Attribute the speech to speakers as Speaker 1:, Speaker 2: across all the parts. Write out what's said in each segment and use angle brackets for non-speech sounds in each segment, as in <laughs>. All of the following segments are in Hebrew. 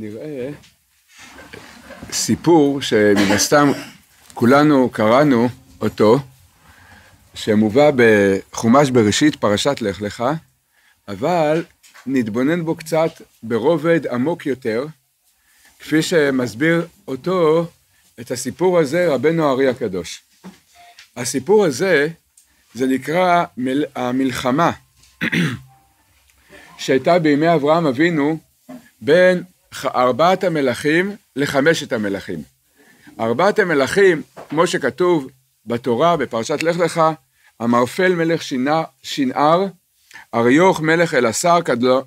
Speaker 1: נראה סיפור שמן הסתם כולנו קראנו אותו, שמובא בחומש בראשית, פרשת לך לך, אבל נתבונן בו קצת ברובד עמוק יותר, כפי שמסביר אותו, את הסיפור הזה, רבנו הארי הקדוש. הסיפור הזה, זה נקרא מל, המלחמה <clears throat> שהייתה בימי אברהם אבינו בין ארבעת המלכים לחמשת המלכים. ארבעת המלכים, כמו שכתוב בתורה, בפרשת לך לך, המרפל מלך שינה, שינער, אריוך מלך אלעשר,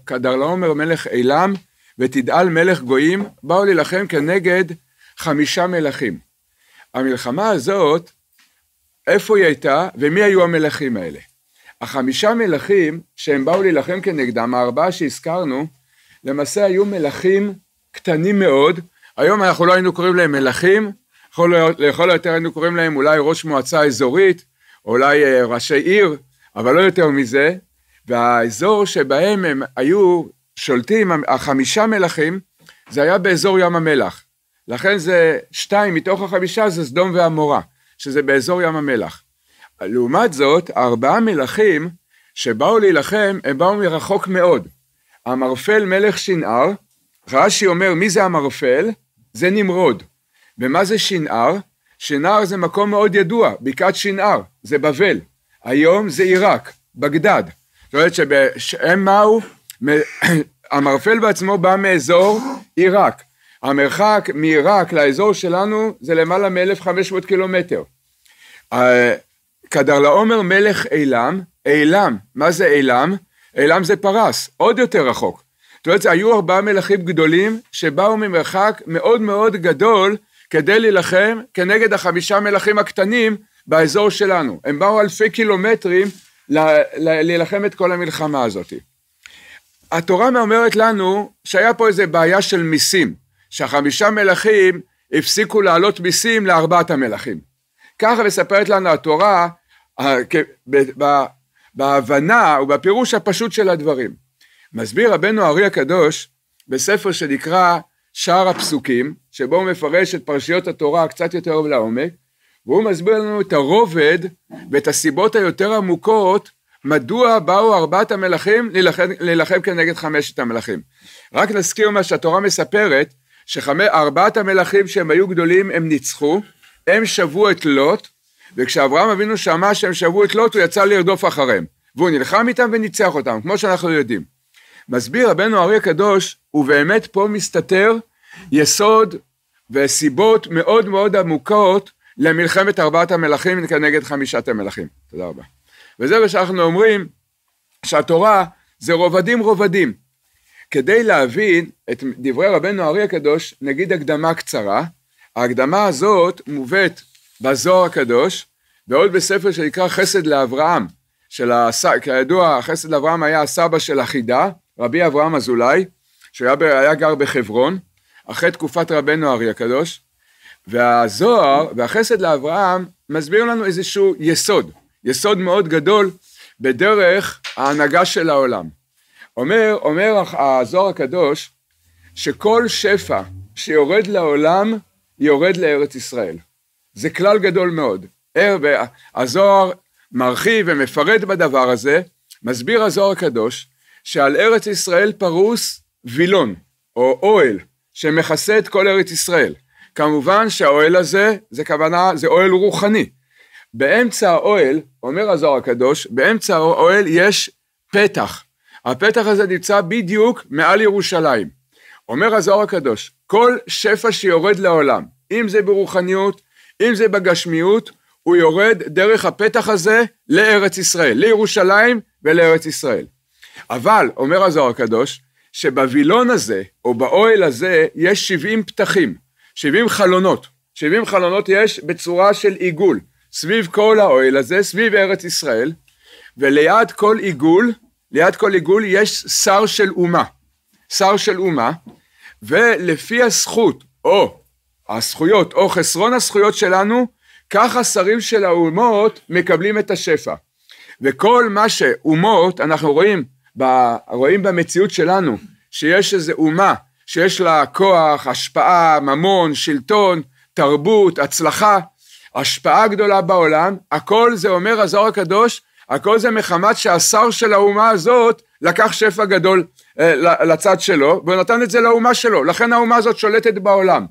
Speaker 1: כדרלעומר מלך אילם, ותדעל מלך גויים, באו להילחם כנגד חמישה מלכים. המלחמה הזאת, איפה היא הייתה ומי היו המלכים האלה? החמישה מלכים שהם באו להילחם כנגדם, הארבעה שהזכרנו, למעשה היו מלכים קטנים מאוד, היום אנחנו לא היינו קוראים להם מלכים, לכל היותר היינו קוראים להם אולי ראש מועצה אזורית, אולי אה, ראשי עיר, אבל לא יותר מזה, והאזור שבהם הם היו שולטים, החמישה מלכים, זה היה באזור ים המלח. לכן זה שתיים מתוך החמישה זה סדום ועמורה, שזה באזור ים המלח. לעומת זאת, ארבעה מלכים שבאו להילחם, הם באו מרחוק מאוד. המרפל מלך שנער, רש"י אומר מי זה המרפל? זה נמרוד. ומה זה שנער? שנער זה מקום מאוד ידוע, בקעת שנער, זה בבל. היום זה עיראק, בגדד. זאת אומרת שהם מהו? <clears throat> המרפל בעצמו בא מאזור עיראק. המרחק מעיראק לאזור שלנו זה למעלה מ-1500 קילומטר. כדר אה, לעומר מלך אילם, אילם, מה זה אילם? אלעם זה פרס, עוד יותר רחוק. זאת אומרת, היו ארבעה מלכים גדולים שבאו ממרחק מאוד מאוד גדול כדי להילחם כנגד החמישה מלכים הקטנים באזור שלנו. הם באו אלפי קילומטרים להילחם את כל המלחמה הזאת. התורה אומרת לנו שהיה פה איזה בעיה של מיסים, שהחמישה מלכים הפסיקו להעלות מיסים לארבעת המלכים. ככה מספרת לנו התורה בהבנה ובפירוש הפשוט של הדברים. מסביר רבנו ארי הקדוש בספר שנקרא שער הפסוקים, שבו הוא מפרש את פרשיות התורה קצת יותר לעומק, והוא מסביר לנו את הרובד ואת הסיבות היותר עמוקות מדוע באו ארבעת המלכים להילחם כנגד חמשת המלכים. רק נזכיר מה שהתורה מספרת, שארבעת המלכים שהם היו גדולים הם ניצחו, הם שבו את לוט, וכשאברהם אבינו שמע שהם שברו את לוט, הוא יצא לרדוף אחריהם. והוא נלחם איתם וניצח אותם, כמו שאנחנו יודעים. מסביר רבנו אריה הקדוש, ובאמת פה מסתתר יסוד וסיבות מאוד מאוד עמוקות למלחמת ארבעת המלכים כנגד חמישת המלכים. תודה רבה. וזה מה שאנחנו אומרים, שהתורה זה רובדים רובדים. כדי להבין את דברי רבנו אריה הקדוש, נגיד הקדמה קצרה, ההקדמה הזאת מובאת בזוהר הקדוש, ועוד בספר שנקרא חסד לאברהם, של הס... כידוע חסד לאברהם היה הסבא של החידה, רבי אברהם אזולאי, שהיה היה גר בחברון, אחרי תקופת רבנו ארי הקדוש, והזוהר והחסד לאברהם מסביר לנו איזשהו יסוד, יסוד מאוד גדול בדרך ההנהגה של העולם. אומר, אומר הזוהר הקדוש, שכל שפע שיורד לעולם יורד לארץ ישראל. זה כלל גדול מאוד. הזוהר מרחיב ומפרט בדבר הזה, מסביר הזוהר הקדוש, שעל ארץ ישראל פרוס וילון, או אוהל, שמכסה את כל ארץ ישראל. כמובן שהאוהל הזה, זה כוונה, זה אוהל רוחני. באמצע האוהל, אומר הזוהר הקדוש, באמצע האוהל יש פתח. הפתח הזה נמצא בדיוק מעל ירושלים. אומר הזוהר הקדוש, כל שפע שיורד לעולם, אם זה ברוחניות, אם זה בגשמיות, הוא יורד דרך הפתח הזה לארץ ישראל, לירושלים ולארץ ישראל. אבל, אומר הזוהר הקדוש, שבווילון הזה, או באוהל הזה, יש 70 פתחים, 70 חלונות. 70 חלונות יש בצורה של עיגול, סביב כל האוהל הזה, סביב ארץ ישראל, וליד כל עיגול, ליד כל עיגול יש שר של אומה. שר של אומה, ולפי הזכות, או הזכויות או חסרון הזכויות שלנו, כך השרים של האומות מקבלים את השפע. וכל מה שאומות, אנחנו רואים, ב, רואים במציאות שלנו, שיש איזו אומה שיש לה כוח, השפעה, ממון, שלטון, תרבות, הצלחה, השפעה גדולה בעולם, הכל זה אומר הזוהר הקדוש, הכל זה מחמת שהשר של האומה הזאת לקח שפע גדול אה, לצד שלו, והוא נתן את זה לאומה שלו, לכן האומה הזאת שולטת בעולם.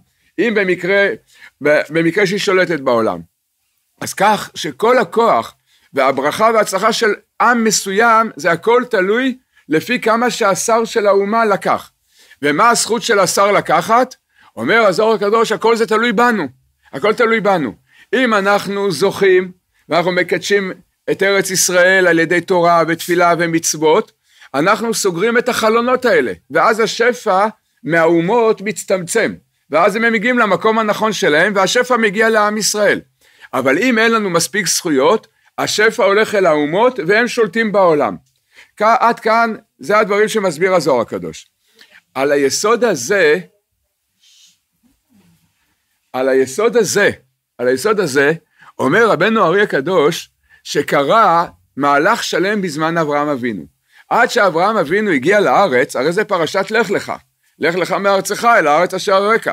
Speaker 1: אם במקרה, במקרה שהיא שולטת בעולם. אז כך שכל הכוח והברכה וההצלחה של עם מסוים, זה הכל תלוי לפי כמה שהשר של האומה לקח. ומה הזכות של השר לקחת? אומר הזוהר הקדוש, הכל זה תלוי בנו. הכל תלוי בנו. אם אנחנו זוכים, ואנחנו מקדשים את ארץ ישראל על ידי תורה ותפילה ומצוות, אנחנו סוגרים את החלונות האלה, ואז השפע מהאומות מצטמצם. ואז הם מגיעים למקום הנכון שלהם, והשפע מגיע לעם ישראל. אבל אם אין לנו מספיק זכויות, השפע הולך אל האומות והם שולטים בעולם. עד כאן, זה הדברים שמסביר הזוהר הקדוש. על היסוד הזה, על היסוד הזה, על היסוד הזה, אומר רבנו הארי הקדוש, שקרה מהלך שלם בזמן אברהם אבינו. עד שאברהם אבינו הגיע לארץ, הרי זה פרשת לך לך. לך לך מארצך אל הארץ אשר אראך.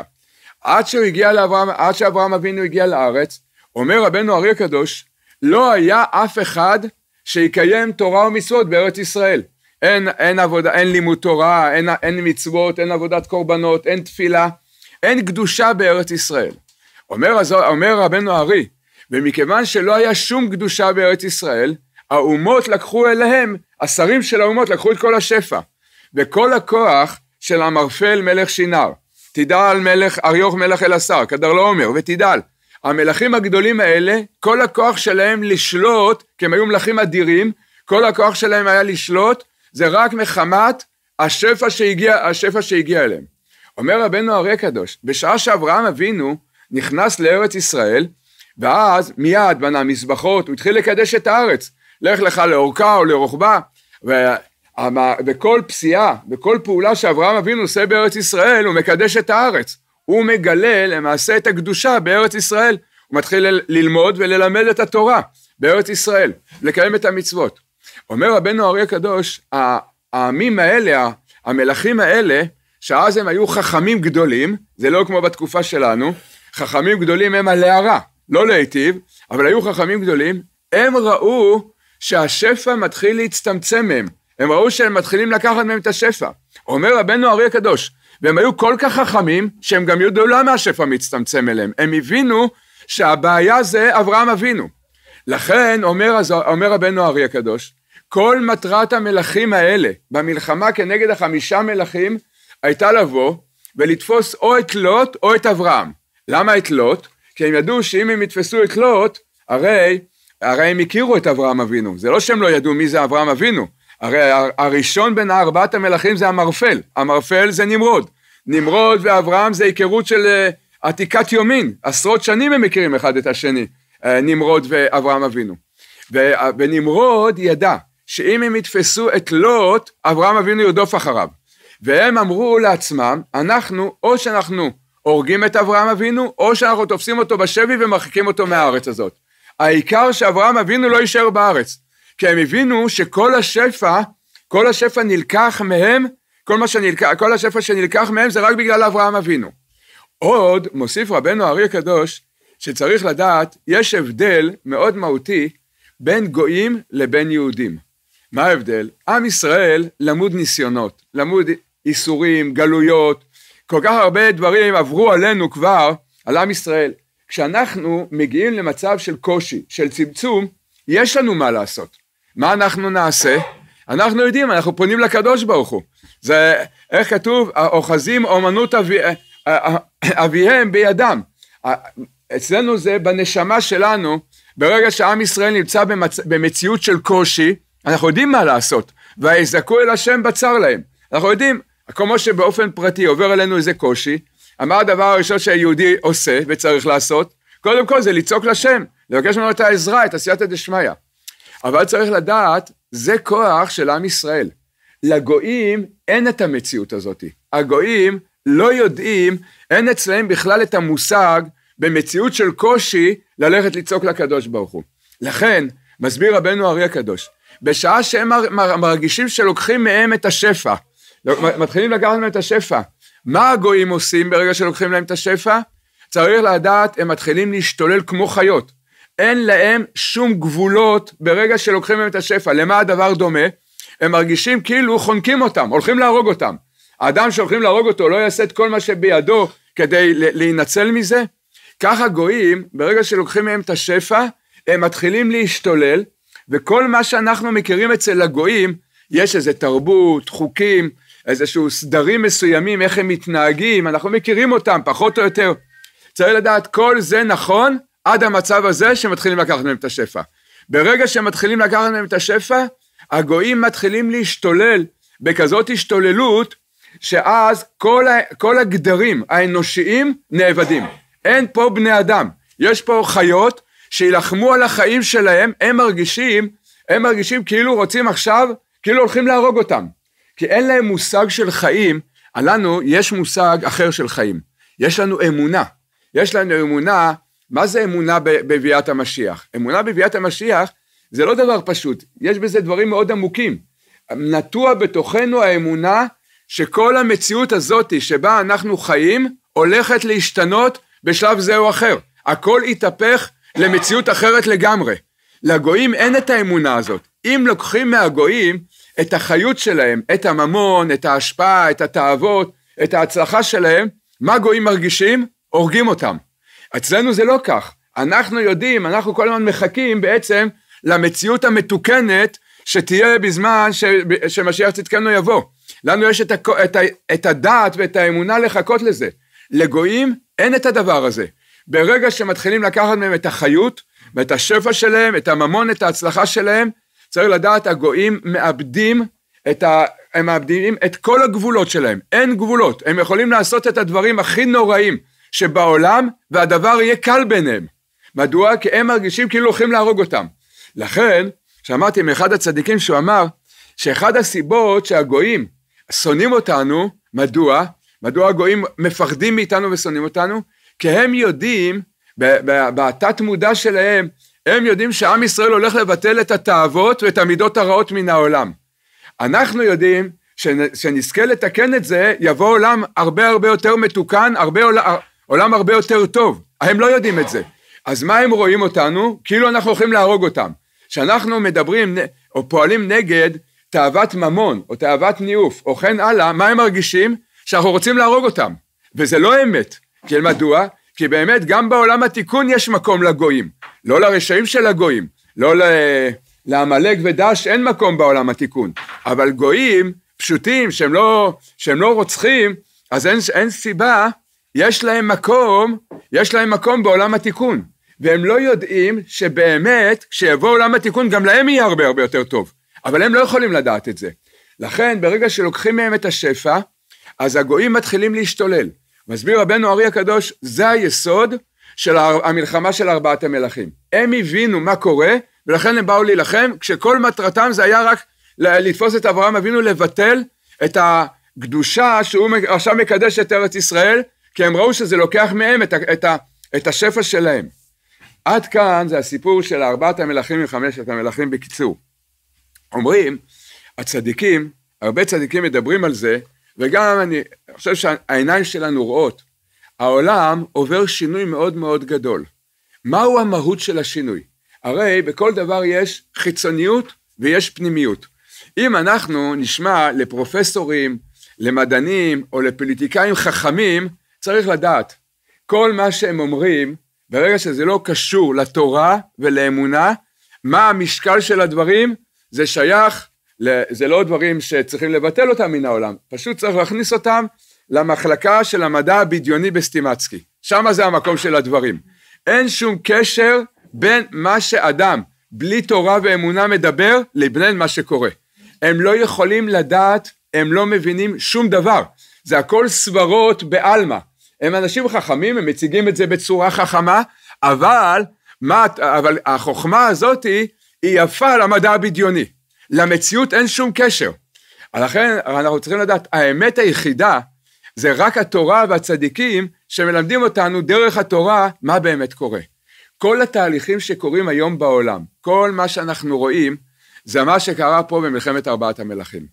Speaker 1: עד שהוא הגיע לאברהם, עד שאברהם אבינו הגיע לארץ, אומר רבנו אריה הקדוש, לא היה אף אחד שיקיים תורה ומצוות בארץ ישראל. אין, אין עבודה, אין לימוד תורה, אין, אין מצוות, אין עבודת קורבנות, אין תפילה, אין קדושה בארץ ישראל. אומר, אומר רבנו ארי, ומכיוון שלא היה שום קדושה בארץ ישראל, האומות לקחו אליהם, השרים של האומות לקחו את כל השפע. וכל הכוח של המרפל מלך שינר, תדע על מלך אריוך מלך אל השר, כדר לא אומר, ותדע על. המלכים הגדולים האלה, כל הכוח שלהם לשלוט, כי הם היו מלכים אדירים, כל הכוח שלהם היה לשלוט, זה רק מחמת השפע שהגיע, השפע שהגיע אליהם. אומר רבנו הרי קדוש, בשעה שאברהם אבינו נכנס לארץ ישראל, ואז מיד בנה מזבחות, הוא התחיל לקדש את הארץ. לך לך לאורכה או לרוחבה, וכל פסיעה, וכל פעולה שאברהם אבינו עושה בארץ ישראל, הוא מקדש את הארץ. הוא מגלה למעשה את הקדושה בארץ ישראל. הוא מתחיל ללמוד וללמד את התורה בארץ ישראל, לקיים את המצוות. אומר רבנו אריה הקדוש, העמים האלה, המלכים האלה, שאז הם היו חכמים גדולים, זה לא כמו בתקופה שלנו, חכמים גדולים הם הלהרע, לא להיטיב, אבל היו חכמים גדולים, הם ראו שהשפע מתחיל להצטמצם מהם. הם ראו שהם מתחילים לקחת מהם את השפע. אומר רבנו אריה הקדוש, והם היו כל כך חכמים, שהם גם ידעו למה השפע מצטמצם אליהם. הם הבינו שהבעיה זה אברהם אבינו. לכן אומר, אומר רבנו אריה הקדוש, כל מטרת המלכים האלה במלחמה כנגד החמישה מלכים הייתה לבוא ולתפוס או את לוט או את אברהם. למה את לוט? כי הם ידעו שאם הם יתפסו את לוט, הרי, הרי הם הכירו את אברהם אבינו. זה לא שהם לא ידעו מי זה אברהם אבינו, הרי הראשון בין ארבעת המלכים זה המרפל, המרפל זה נמרוד. נמרוד ואברהם זה היכרות של אה, עתיקת יומין, עשרות שנים הם מכירים אחד את השני, אה, נמרוד ואברהם אבינו. ונמרוד ידע שאם הם יתפסו את לוט, אברהם אבינו ירדוף אחריו. והם אמרו לעצמם, אנחנו, או שאנחנו הורגים את אברהם אבינו, או שאנחנו תופסים אותו בשבי ומרחיקים אותו מהארץ הזאת. העיקר שאברהם אבינו לא יישאר בארץ. כי הם הבינו שכל השפע, כל השפע נלקח מהם, כל, מה שנלקח, כל השפע שנלקח מהם זה רק בגלל אברהם אבינו. עוד מוסיף רבנו הארי הקדוש, שצריך לדעת, יש הבדל מאוד מהותי בין גויים לבין יהודים. מה ההבדל? עם ישראל למוד ניסיונות, למוד איסורים, גלויות, כל כך הרבה דברים עברו עלינו כבר, על עם ישראל. כשאנחנו מגיעים למצב של קושי, של צמצום, יש לנו מה לעשות. מה אנחנו נעשה? אנחנו יודעים, אנחנו פונים לקדוש ברוך הוא. זה, איך כתוב, אוחזים אומנות אבי, אה, אה, אביהם בידם. אצלנו זה בנשמה שלנו, ברגע שעם ישראל נמצא במצ... במציאות של קושי, אנחנו יודעים מה לעשות. ויזעקו אל השם בצר להם. אנחנו יודעים, כמו שבאופן פרטי עובר אלינו איזה קושי, מה הדבר הראשון שהיהודי עושה וצריך לעשות? קודם כל זה לצעוק לשם, לבקש ממנו את העזרה, את הסייעתא דשמיא. אבל צריך לדעת, זה כוח של עם ישראל. לגויים אין את המציאות הזאת. הגויים לא יודעים, אין אצלם בכלל את המושג במציאות של קושי ללכת לצעוק לקדוש ברוך הוא. לכן, מסביר רבנו אריה הקדוש, בשעה שהם מרגישים שלוקחים מהם את השפע, לא, מתחילים לקחת מהם את השפע, מה הגויים עושים ברגע שלוקחים להם את השפע? צריך לדעת, הם מתחילים להשתולל כמו חיות. אין להם שום גבולות ברגע שלוקחים מהם את השפע. למה הדבר דומה? הם מרגישים כאילו חונקים אותם, הולכים להרוג אותם. האדם שהולכים להרוג אותו לא יעשה את כל מה שבידו כדי להינצל מזה? ככה גויים, ברגע שלוקחים מהם את השפע, הם מתחילים להשתולל, וכל מה שאנחנו מכירים אצל הגויים, יש איזה תרבות, חוקים, איזשהו סדרים מסוימים, איך הם מתנהגים, אנחנו מכירים אותם, פחות או יותר. צריך לדעת, כל זה נכון עד המצב הזה שמתחילים לקחת מהם את השפע. ברגע שמתחילים לקחת מהם את השפע, הגויים מתחילים להשתולל בכזאת השתוללות, שאז כל, ה, כל הגדרים האנושיים נאבדים. אין פה בני אדם, יש פה חיות שילחמו על החיים שלהם, הם מרגישים, הם מרגישים כאילו רוצים עכשיו, כאילו הולכים להרוג אותם. כי אין להם מושג של חיים, לנו יש מושג אחר של חיים. יש לנו אמונה. יש לנו אמונה מה זה אמונה בביאת המשיח? אמונה בביאת המשיח זה לא דבר פשוט, יש בזה דברים מאוד עמוקים. נטוע בתוכנו האמונה שכל המציאות הזאת שבה אנחנו חיים הולכת להשתנות בשלב זה או אחר. הכל יתהפך למציאות אחרת לגמרי. לגויים אין את האמונה הזאת. אם לוקחים מהגויים את החיות שלהם, את הממון, את ההשפעה, את התאוות, את ההצלחה שלהם, מה גויים מרגישים? הורגים אותם. אצלנו זה לא כך. אנחנו יודעים, אנחנו כל הזמן מחכים בעצם למציאות המתוקנת שתהיה בזמן ש... שמשיח צדקנו לא יבוא. לנו יש את, הכ... את, ה... את הדעת ואת האמונה לחכות לזה. לגויים אין את הדבר הזה. ברגע שמתחילים לקחת מהם את החיות ואת השפע שלהם, את הממון, את ההצלחה שלהם, צריך לדעת הגויים מאבדים את ה... הם מאבדים את כל הגבולות שלהם, אין גבולות, הם יכולים לעשות את הדברים הכי נוראים, שבעולם והדבר יהיה קל ביניהם. מדוע? כי הם מרגישים כאילו הולכים להרוג אותם. לכן, שמעתי מאחד הצדיקים שהוא אמר, שאחד הסיבות שהגויים שונאים אותנו, מדוע? מדוע הגויים מפחדים מאיתנו ושונאים אותנו? כי הם יודעים, בתת מודע שלהם, הם יודעים שעם ישראל הולך לבטל את התאוות ואת המידות הרעות מן העולם. אנחנו יודעים שנזכה לתקן את זה, יבוא עולם הרבה הרבה יותר מתוקן, הרבה, עולם הרבה יותר טוב, הם לא יודעים את זה. אז מה הם רואים אותנו? כאילו אנחנו הולכים להרוג אותם. כשאנחנו מדברים או פועלים נגד תאוות ממון או תאוות ניאוף או כן הלאה, מה הם מרגישים? שאנחנו רוצים להרוג אותם. וזה לא אמת. כי מדוע? כי באמת גם בעולם התיקון יש מקום לגויים. לא לרשעים של הגויים, לא ל... לעמלק ודש אין מקום בעולם התיקון. אבל גויים פשוטים שהם לא, שהם לא רוצחים, אז אין, אין סיבה יש להם מקום, יש להם מקום בעולם התיקון. והם לא יודעים שבאמת, כשיבוא עולם התיקון, גם להם יהיה הרבה הרבה יותר טוב. אבל הם לא יכולים לדעת את זה. לכן, ברגע שלוקחים מהם את השפע, אז הגויים מתחילים להשתולל. מסביר רבנו ארי הקדוש, זה היסוד של המלחמה של ארבעת המלכים. הם הבינו מה קורה, ולכן הם באו להילחם, כשכל מטרתם זה היה רק לתפוס את אברהם אבינו, לבטל את הקדושה שהוא עכשיו מקדש את ארץ ישראל, כי הם ראו שזה לוקח מהם את, ה, את, ה, את השפע שלהם. עד כאן זה הסיפור של ארבעת המלכים וחמשת המלכים בקיצור. אומרים, הצדיקים, הרבה צדיקים מדברים על זה, וגם אני חושב שהעיניים שלנו רואות, העולם עובר שינוי מאוד מאוד גדול. מהו המהות של השינוי? הרי בכל דבר יש חיצוניות ויש פנימיות. אם אנחנו נשמע לפרופסורים, למדענים או לפוליטיקאים חכמים, צריך לדעת, כל מה שהם אומרים, ברגע שזה לא קשור לתורה ולאמונה, מה המשקל של הדברים, זה שייך, זה לא דברים שצריכים לבטל אותם מן העולם, פשוט צריך להכניס אותם למחלקה של המדע הבדיוני בסטימצקי, שם זה המקום של הדברים. אין שום קשר בין מה שאדם בלי תורה ואמונה מדבר לבין מה שקורה. הם לא יכולים לדעת, הם לא מבינים שום דבר. זה הכל סברות בעלמא. הם אנשים חכמים, הם מציגים את זה בצורה חכמה, אבל, מה, אבל החוכמה הזאת היא יפה למדע הבדיוני. למציאות אין שום קשר. לכן אנחנו צריכים לדעת, האמת היחידה זה רק התורה והצדיקים שמלמדים אותנו דרך התורה מה באמת קורה. כל התהליכים שקורים היום בעולם, כל מה שאנחנו רואים, זה מה שקרה פה במלחמת ארבעת המלכים.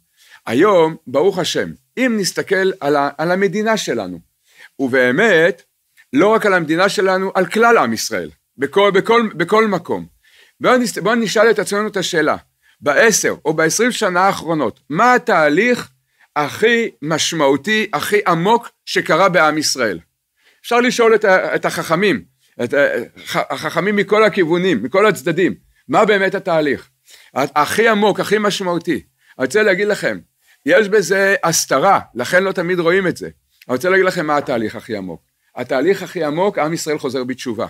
Speaker 1: היום, ברוך השם, אם נסתכל על, ה, על המדינה שלנו, ובאמת, לא רק על המדינה שלנו, על כלל עם ישראל, בכל, בכל, בכל מקום. בואו נס, בוא נשאל את עצמנו את השאלה, בעשר או בעשרים שנה האחרונות, מה התהליך הכי משמעותי, הכי עמוק שקרה בעם ישראל? אפשר לשאול את, את החכמים, את אה, החכמים מכל הכיוונים, מכל הצדדים, מה באמת התהליך? הכי עמוק, הכי משמעותי. אני רוצה להגיד לכם, יש בזה הסתרה, לכן לא תמיד רואים את זה. אני רוצה להגיד לכם מה התהליך הכי עמוק. התהליך הכי עמוק, עם ישראל חוזר בתשובה.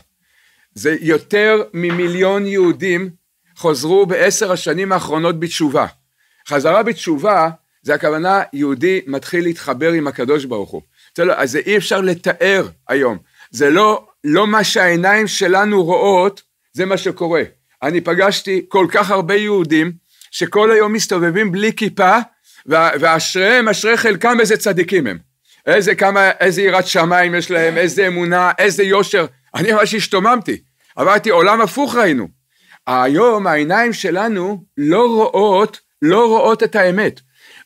Speaker 1: זה יותר ממיליון יהודים חוזרו בעשר השנים האחרונות בתשובה. חזרה בתשובה זה הכוונה יהודי מתחיל להתחבר עם הקדוש ברוך הוא. לו, אז זה אי אפשר לתאר היום. זה לא, לא מה שהעיניים שלנו רואות, זה מה שקורה. אני פגשתי כל כך הרבה יהודים שכל היום מסתובבים בלי כיפה ואשריהם, אשרי חלקם, איזה צדיקים הם. איזה כמה, איזה יראת שמיים יש להם, איזה אמונה, איזה יושר. אני ממש השתוממתי. אמרתי, עולם הפוך ראינו. היום העיניים שלנו לא רואות, לא רואות את האמת.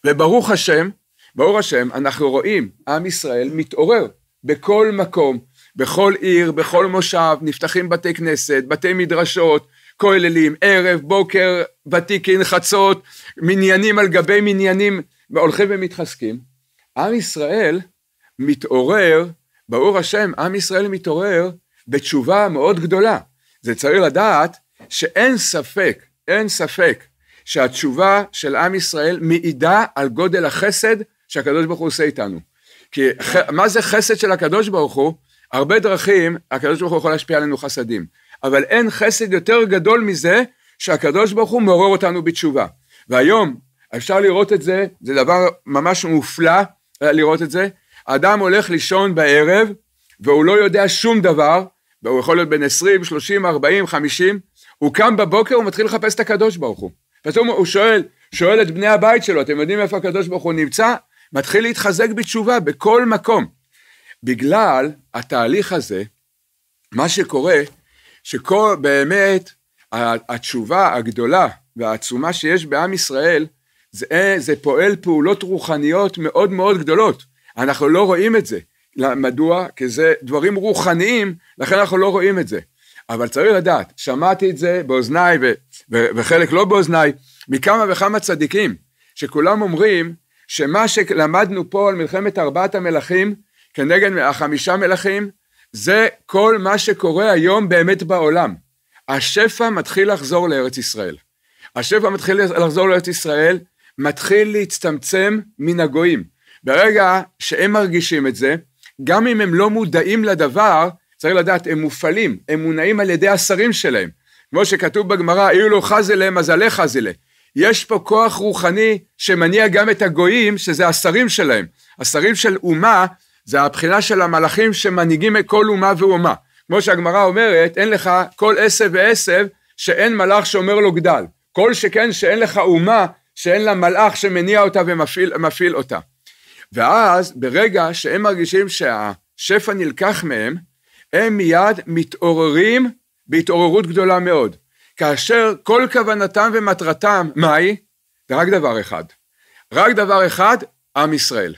Speaker 1: וברוך השם, ברוך השם, אנחנו רואים, עם ישראל מתעורר בכל מקום, בכל עיר, בכל מושב, נפתחים בתי כנסת, בתי מדרשות, כוללים, ערב, בוקר, ותיקין, חצות, מניינים על גבי מניינים, הולכים ומתחזקים. עם ישראל מתעורר, ברור השם, עם ישראל מתעורר בתשובה מאוד גדולה. זה צריך לדעת שאין ספק, אין ספק, שהתשובה של עם ישראל מעידה על גודל החסד שהקדוש ברוך הוא עושה איתנו. כי מה זה חסד של הקדוש ברוך הוא? הרבה דרכים הקדוש ברוך הוא יכול להשפיע עלינו חסדים. אבל אין חסד יותר גדול מזה שהקדוש ברוך הוא מעורר אותנו בתשובה. והיום אפשר לראות את זה, זה דבר ממש מופלא אה, לראות את זה. אדם הולך לישון בערב והוא לא יודע שום דבר, והוא יכול להיות בן 20, 30, 40, 50, הוא קם בבוקר ומתחיל לחפש את הקדוש ברוך הוא. פתאום הוא שואל, שואל את בני הבית שלו, אתם יודעים איפה הקדוש ברוך הוא נמצא? מתחיל להתחזק בתשובה בכל מקום. בגלל התהליך הזה, מה שקורה שכל, באמת, התשובה הגדולה והעצומה שיש בעם ישראל, זה, אה, זה פועל פעולות רוחניות מאוד מאוד גדולות. אנחנו לא רואים את זה. מדוע? כי זה דברים רוחניים, לכן אנחנו לא רואים את זה. אבל צריך לדעת, שמעתי את זה באוזניי ו- ו- וחלק לא באוזניי, מכמה וכמה צדיקים, שכולם אומרים שמה שלמדנו פה על מלחמת ארבעת המלכים כנגד החמישה מלכים, זה כל מה שקורה היום באמת בעולם. השפע מתחיל לחזור לארץ ישראל. השפע מתחיל לחזור לארץ ישראל, מתחיל להצטמצם מן הגויים. ברגע שהם מרגישים את זה, גם אם הם לא מודעים לדבר, צריך לדעת, הם מופעלים, הם מונעים על ידי השרים שלהם. כמו שכתוב בגמרא, אילו לא חזלה מזלה חזלה. יש פה כוח רוחני שמניע גם את הגויים, שזה השרים שלהם. השרים של אומה זה הבחינה של המלאכים שמנהיגים את כל אומה ואומה. כמו שהגמרא אומרת, אין לך כל עשב ועשב שאין מלאך שאומר לו גדל. כל שכן שאין לך אומה שאין לה מלאך שמניע אותה ומפעיל אותה. ואז ברגע שהם מרגישים שהשפע נלקח מהם, הם מיד מתעוררים בהתעוררות גדולה מאוד. כאשר כל כוונתם ומטרתם, מהי? זה רק דבר אחד. רק דבר אחד, עם ישראל.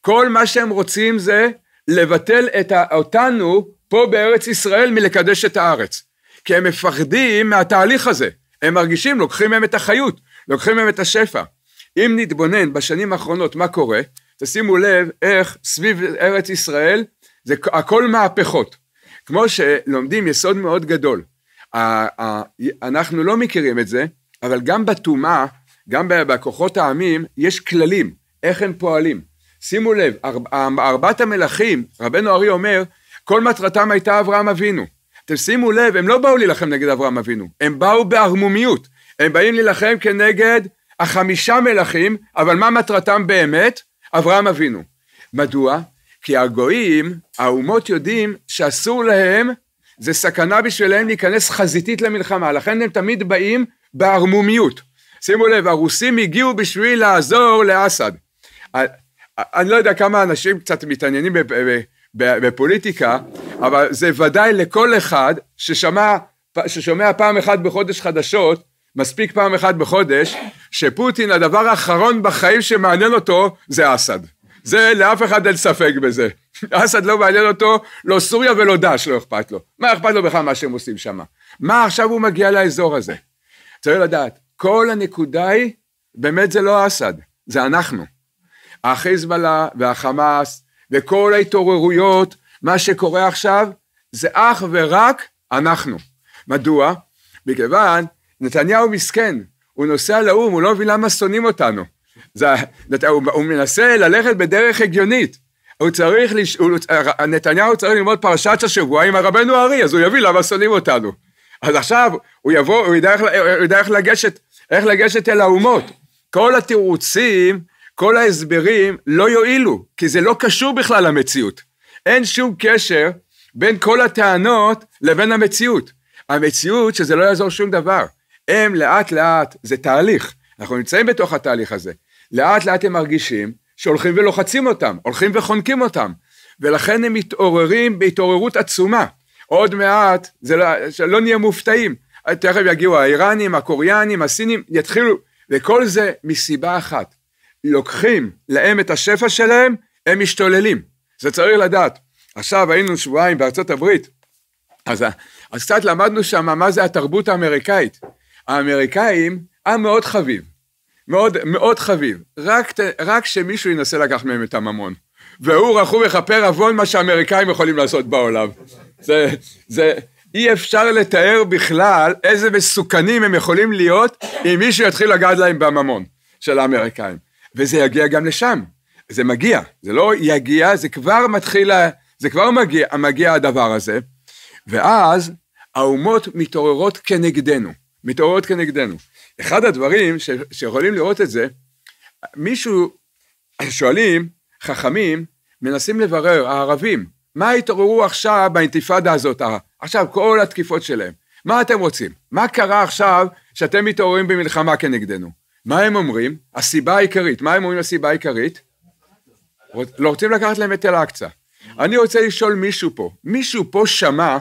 Speaker 1: כל מה שהם רוצים זה לבטל את אותנו פה בארץ ישראל מלקדש את הארץ. כי הם מפחדים מהתהליך הזה. הם מרגישים, לוקחים מהם את החיות, לוקחים מהם את השפע. אם נתבונן בשנים האחרונות מה קורה, תשימו לב איך סביב ארץ ישראל זה הכל מהפכות. כמו שלומדים יסוד מאוד גדול. אנחנו לא מכירים את זה, אבל גם בטומאה, גם בכוחות העמים, יש כללים, איך הם פועלים. שימו לב, ארבע, אמ, ארבעת המלכים, רבנו ארי אומר, כל מטרתם הייתה אברהם אבינו. אתם שימו לב, הם לא באו להילחם נגד אברהם אבינו, הם באו בערמומיות. הם באים להילחם כנגד החמישה מלכים, אבל מה מטרתם באמת? אברהם אבינו. מדוע? כי הגויים, האומות יודעים שאסור להם, זה סכנה בשבילם להיכנס חזיתית למלחמה, לכן הם תמיד באים בערמומיות. שימו לב, הרוסים הגיעו בשביל לעזור לאסד. אני לא יודע כמה אנשים קצת מתעניינים בפוליטיקה, אבל זה ודאי לכל אחד ששמע, ששומע פעם אחת בחודש חדשות, מספיק פעם אחת בחודש, שפוטין הדבר האחרון בחיים שמעניין אותו זה אסד. זה לאף אחד אין ספק בזה. <laughs> אסד לא מעניין אותו, לא סוריה ולא דאעש לא אכפת לו. מה אכפת לו בכלל מה שהם עושים שם? מה עכשיו הוא מגיע לאזור הזה? צריך לדעת, כל הנקודה היא, באמת זה לא אסד, זה אנחנו. החיזבאללה והחמאס וכל ההתעוררויות, מה שקורה עכשיו זה אך ורק אנחנו. מדוע? מכיוון נתניהו מסכן, הוא נוסע לאו"ם, הוא לא מבין למה שונאים אותנו. זה, הוא, הוא מנסה ללכת בדרך הגיונית. הוא צריך, לש... הוא... אה, נתניהו צריך ללמוד פרשת השבוע עם הרבנו הארי, אז הוא יבין למה שונאים אותנו. אז עכשיו הוא יבוא, הוא ידע איך, אה, הוא ידע איך לגשת, איך לגשת אל האומות. כל התירוצים כל ההסברים לא יועילו, כי זה לא קשור בכלל למציאות. אין שום קשר בין כל הטענות לבין המציאות. המציאות שזה לא יעזור שום דבר. הם לאט לאט, זה תהליך, אנחנו נמצאים בתוך התהליך הזה. לאט לאט הם מרגישים שהולכים ולוחצים אותם, הולכים וחונקים אותם, ולכן הם מתעוררים בהתעוררות עצומה. עוד מעט, זה לא, שלא נהיה מופתעים, תכף יגיעו האיראנים, הקוריאנים, הסינים, יתחילו, וכל זה מסיבה אחת, לוקחים להם את השפע שלהם, הם משתוללים. זה צריך לדעת. עכשיו היינו שבועיים בארצות הברית, אז, אז קצת למדנו שם מה זה התרבות האמריקאית. האמריקאים, עם מאוד חביב, מאוד, מאוד חביב, רק, רק שמישהו ינסה לקח מהם את הממון. והוא רכו וכפר עוון מה שהאמריקאים יכולים לעשות בעולם. זה, זה, אי אפשר לתאר בכלל איזה מסוכנים הם יכולים להיות אם מישהו יתחיל לגעת להם בממון של האמריקאים. וזה יגיע גם לשם. זה מגיע, זה לא יגיע, זה כבר מתחיל, זה כבר מגיע, מגיע הדבר הזה, ואז האומות מתעוררות כנגדנו, מתעוררות כנגדנו. אחד הדברים ש, שיכולים לראות את זה, מישהו, שואלים, חכמים, מנסים לברר, הערבים, מה התעוררו עכשיו באינתיפאדה הזאת, אה, עכשיו כל התקיפות שלהם, מה אתם רוצים? מה קרה עכשיו שאתם מתעוררים במלחמה כנגדנו? מה הם אומרים? הסיבה העיקרית, מה הם אומרים לסיבה העיקרית? לא רוצים לקחת להם את אל-אקצא. אני רוצה לשאול מישהו פה, מישהו פה שמע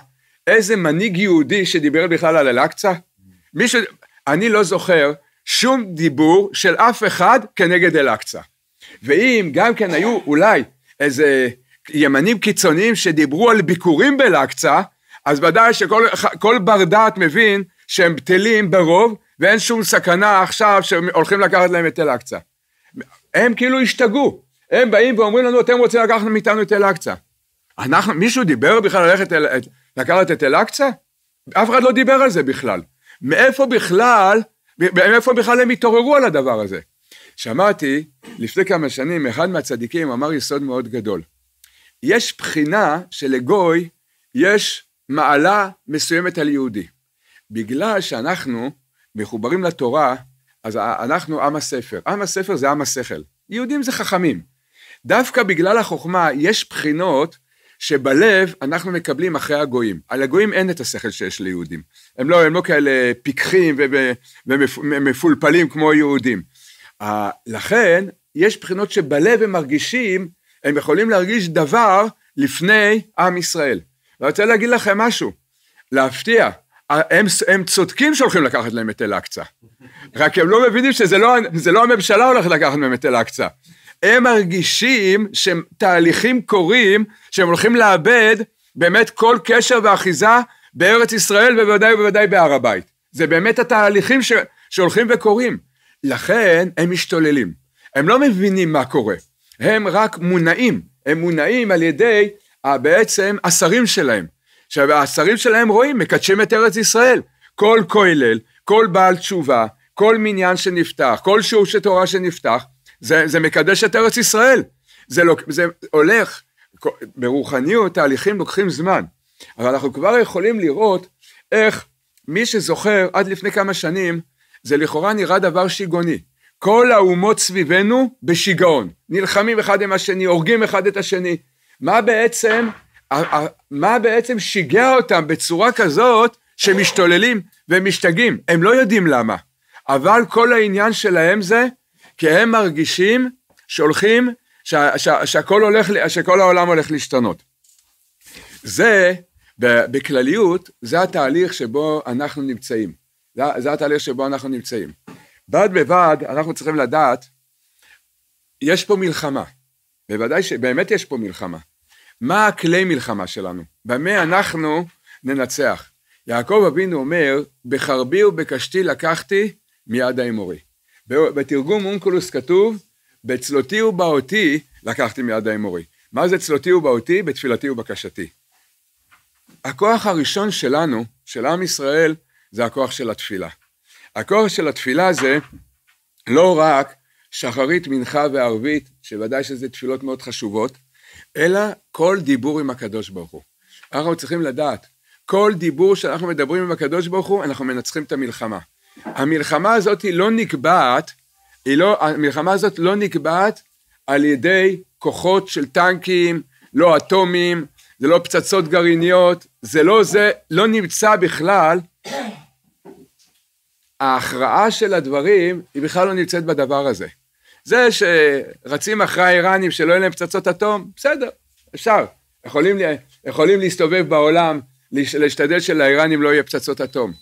Speaker 1: איזה מנהיג יהודי שדיבר בכלל על אל-אקצא? מישהו, אני לא זוכר שום דיבור של אף אחד כנגד אל-אקצא. ואם גם כן היו אולי איזה ימנים קיצוניים שדיברו על ביקורים באל-אקצא, אז ודאי שכל בר דעת מבין שהם בטלים ברוב ואין שום סכנה עכשיו שהולכים לקחת להם את אל-אקצא. הם כאילו השתגעו, הם באים ואומרים לנו אתם רוצים לקחת מאיתנו את אל-אקצא. אנחנו, מישהו דיבר בכלל ללכת, אל, את, לקחת את אל-אקצא? אף אחד לא דיבר על זה בכלל. מאיפה בכלל, מאיפה בכלל הם התעוררו על הדבר הזה? שמעתי לפני כמה שנים, אחד מהצדיקים אמר יסוד מאוד גדול. יש בחינה שלגוי יש מעלה מסוימת על יהודי. בגלל שאנחנו מחוברים לתורה, אז אנחנו עם הספר. עם הספר זה עם השכל. יהודים זה חכמים. דווקא בגלל החוכמה יש בחינות שבלב אנחנו מקבלים אחרי הגויים. על הגויים אין את השכל שיש ליהודים. הם לא, הם לא כאלה פיקחים ומפולפלים כמו יהודים. לכן, יש בחינות שבלב הם מרגישים, הם יכולים להרגיש דבר לפני עם ישראל. ואני רוצה להגיד לכם משהו, להפתיע. הם, הם צודקים שהולכים לקחת להם את אל-אקצא, רק הם לא מבינים שזה לא, לא הממשלה הולכת לקחת מהם את אל-אקצא. הם מרגישים שתהליכים קורים, שהם הולכים לאבד באמת כל קשר ואחיזה בארץ ישראל ובוודאי ובוודאי בהר הבית. זה באמת התהליכים ש, שהולכים וקורים. לכן הם משתוללים. הם לא מבינים מה קורה. הם רק מונעים. הם מונעים על ידי בעצם השרים שלהם. שהשרים שלהם רואים, מקדשים את ארץ ישראל. כל כולל, כל בעל תשובה, כל מניין שנפתח, כל שיעור של תורה שנפתח, זה, זה מקדש את ארץ ישראל. זה, לוק, זה הולך, ברוחניות תהליכים לוקחים זמן, אבל אנחנו כבר יכולים לראות איך מי שזוכר עד לפני כמה שנים, זה לכאורה נראה דבר שיגעוני. כל האומות סביבנו בשיגעון, נלחמים אחד עם השני, הורגים אחד את השני. מה בעצם מה בעצם שיגע אותם בצורה כזאת שמשתוללים והם משתגעים? הם לא יודעים למה. אבל כל העניין שלהם זה כי הם מרגישים שהולכים, שה, שה, שהכל, הולך, שהכל העולם הולך להשתנות. זה, בכלליות, זה התהליך שבו אנחנו נמצאים. זה, זה התהליך שבו אנחנו נמצאים. בד בבד, אנחנו צריכים לדעת, יש פה מלחמה. בוודאי שבאמת יש פה מלחמה. מה הכלי מלחמה שלנו? במה אנחנו ננצח? יעקב אבינו אומר, בחרבי ובקשתי לקחתי מיד האמורי. בתרגום אונקולוס כתוב, בצלותי ובאותי לקחתי מיד האמורי. מה זה צלותי ובאותי? בתפילתי ובקשתי. הכוח הראשון שלנו, של עם ישראל, זה הכוח של התפילה. הכוח של התפילה זה לא רק שחרית, מנחה וערבית, שוודאי שזה תפילות מאוד חשובות, אלא כל דיבור עם הקדוש ברוך הוא. אנחנו צריכים לדעת, כל דיבור שאנחנו מדברים עם הקדוש ברוך הוא, אנחנו מנצחים את המלחמה. המלחמה הזאת היא לא נקבעת, היא לא, המלחמה הזאת לא נקבעת על ידי כוחות של טנקים, לא אטומים, זה לא פצצות גרעיניות, זה לא זה, לא נמצא בכלל. ההכרעה של הדברים היא בכלל לא נמצאת בדבר הזה. זה שרצים אחרי האיראנים שלא יהיו להם פצצות אטום, בסדר, אפשר. יכולים, יכולים להסתובב בעולם, להשתדל שלאיראנים לא יהיו פצצות אטום.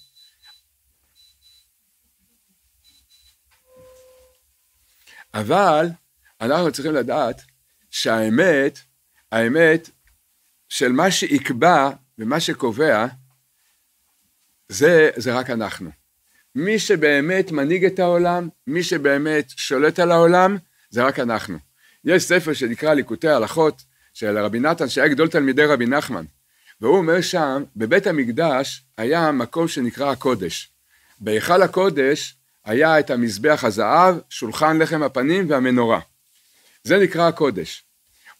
Speaker 1: אבל אנחנו צריכים לדעת שהאמת, האמת של מה שיקבע ומה שקובע, זה, זה רק אנחנו. מי שבאמת מנהיג את העולם, מי שבאמת שולט על העולם, זה רק אנחנו. יש ספר שנקרא ליקוטי הלכות של רבי נתן, שהיה גדול תלמידי רבי נחמן. והוא אומר שם, בבית המקדש היה מקום שנקרא הקודש. בהיכל הקודש היה את המזבח הזהב, שולחן לחם הפנים והמנורה. זה נקרא הקודש.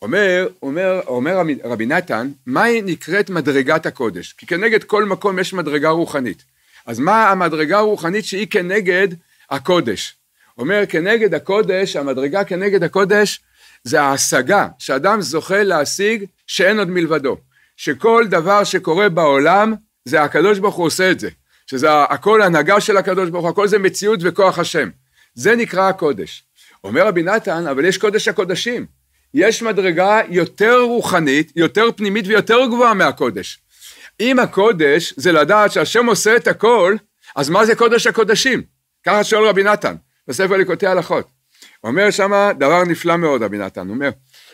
Speaker 1: אומר, אומר, אומר רבי נתן, מהי נקראת מדרגת הקודש? כי כנגד כל מקום יש מדרגה רוחנית. אז מה המדרגה הרוחנית שהיא כנגד הקודש? אומר כנגד הקודש, המדרגה כנגד הקודש זה ההשגה שאדם זוכה להשיג שאין עוד מלבדו. שכל דבר שקורה בעולם זה הקדוש ברוך הוא עושה את זה. שזה הכל הנהגה של הקדוש ברוך הוא, הכל זה מציאות וכוח השם. זה נקרא הקודש. אומר רבי נתן, אבל יש קודש הקודשים. יש מדרגה יותר רוחנית, יותר פנימית ויותר גבוהה מהקודש. אם הקודש זה לדעת שהשם עושה את הכל, אז מה זה קודש הקודשים? ככה שואל רבי נתן, בספר ליקוטי הלכות. אומר שם דבר נפלא מאוד רבי נתן, אומר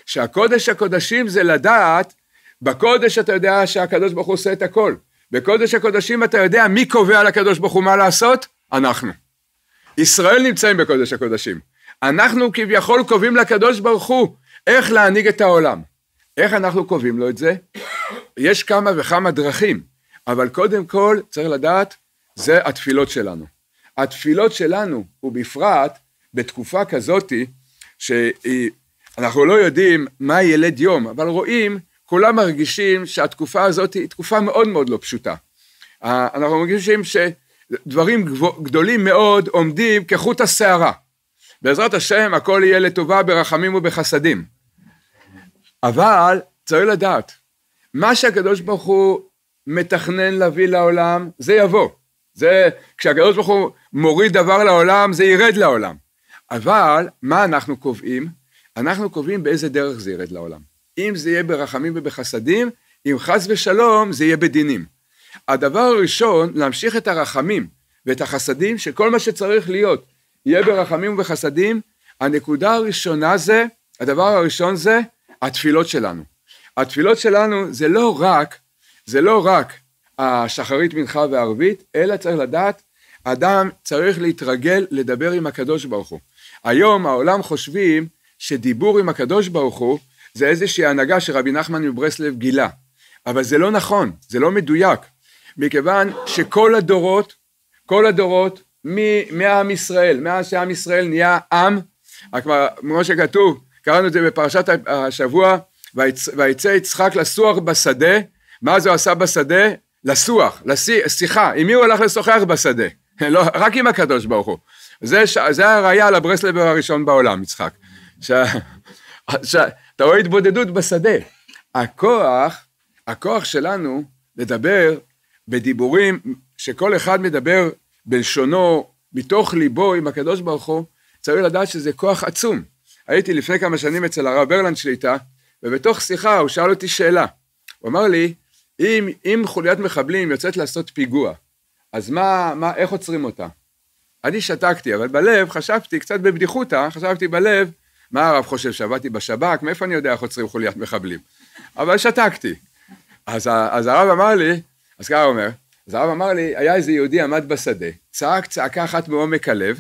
Speaker 1: שהקודש הקודשים זה לדעת, בקודש אתה יודע שהקדוש ברוך הוא עושה את הכל. בקודש הקודשים אתה יודע מי קובע לקדוש ברוך הוא מה לעשות? אנחנו. ישראל נמצאים בקודש הקודשים. אנחנו כביכול קובעים לקדוש ברוך הוא איך להנהיג את העולם. איך אנחנו קובעים לו את זה? יש כמה וכמה דרכים, אבל קודם כל צריך לדעת, זה התפילות שלנו. התפילות שלנו, ובפרט בתקופה כזאתי, שאנחנו לא יודעים מה ילד יום, אבל רואים, כולם מרגישים שהתקופה הזאת היא תקופה מאוד מאוד לא פשוטה. אנחנו מרגישים שדברים גדולים מאוד עומדים כחוט השערה. בעזרת השם הכל יהיה לטובה ברחמים ובחסדים. אבל צריך לדעת מה שהקדוש ברוך הוא מתכנן להביא לעולם, זה יבוא. זה, כשהקדוש ברוך הוא מוריד דבר לעולם, זה ירד לעולם. אבל, מה אנחנו קובעים? אנחנו קובעים באיזה דרך זה ירד לעולם. אם זה יהיה ברחמים ובחסדים, אם חס ושלום, זה יהיה בדינים. הדבר הראשון, להמשיך את הרחמים ואת החסדים, שכל מה שצריך להיות יהיה ברחמים ובחסדים. הנקודה הראשונה זה, הדבר הראשון זה, התפילות שלנו. התפילות שלנו זה לא רק, זה לא רק השחרית, מנחה והערבית, אלא צריך לדעת, אדם צריך להתרגל לדבר עם הקדוש ברוך הוא. היום העולם חושבים שדיבור עם הקדוש ברוך הוא זה איזושהי הנהגה שרבי נחמן מברסלב גילה, אבל זה לא נכון, זה לא מדויק, מכיוון שכל הדורות, כל הדורות, מעם ישראל, מאז שעם ישראל נהיה עם, כמו שכתוב, קראנו את זה בפרשת השבוע, ויצא יצחק לסוח בשדה, מה זה עשה בשדה? לסוח, לשיחה, עם מי הוא הלך לשוחח בשדה? <laughs> לא, רק עם הקדוש ברוך הוא. זה, ש... זה הראייה לברסלבר הראשון בעולם, יצחק. ש, <laughs> ש, אתה רואה התבודדות בשדה. הכוח, הכוח שלנו לדבר בדיבורים, שכל אחד מדבר בלשונו, מתוך ליבו עם הקדוש ברוך הוא, צריך לדעת שזה כוח עצום. הייתי לפני כמה שנים אצל הרב ברלנד שליטה, ובתוך שיחה הוא שאל אותי שאלה. הוא אמר לי, אם, אם חוליית מחבלים יוצאת לעשות פיגוע, אז מה, מה, איך עוצרים אותה? אני שתקתי, אבל בלב חשבתי, קצת בבדיחותא, חשבתי בלב, מה הרב חושב, שעבדתי בשב"כ, מאיפה אני יודע איך עוצרים חוליית מחבלים? אבל שתקתי. אז, אז הרב אמר לי, אז ככה הוא אומר, אז הרב אמר לי, היה איזה יהודי עמד בשדה, צעק צעקה אחת מעומק הלב,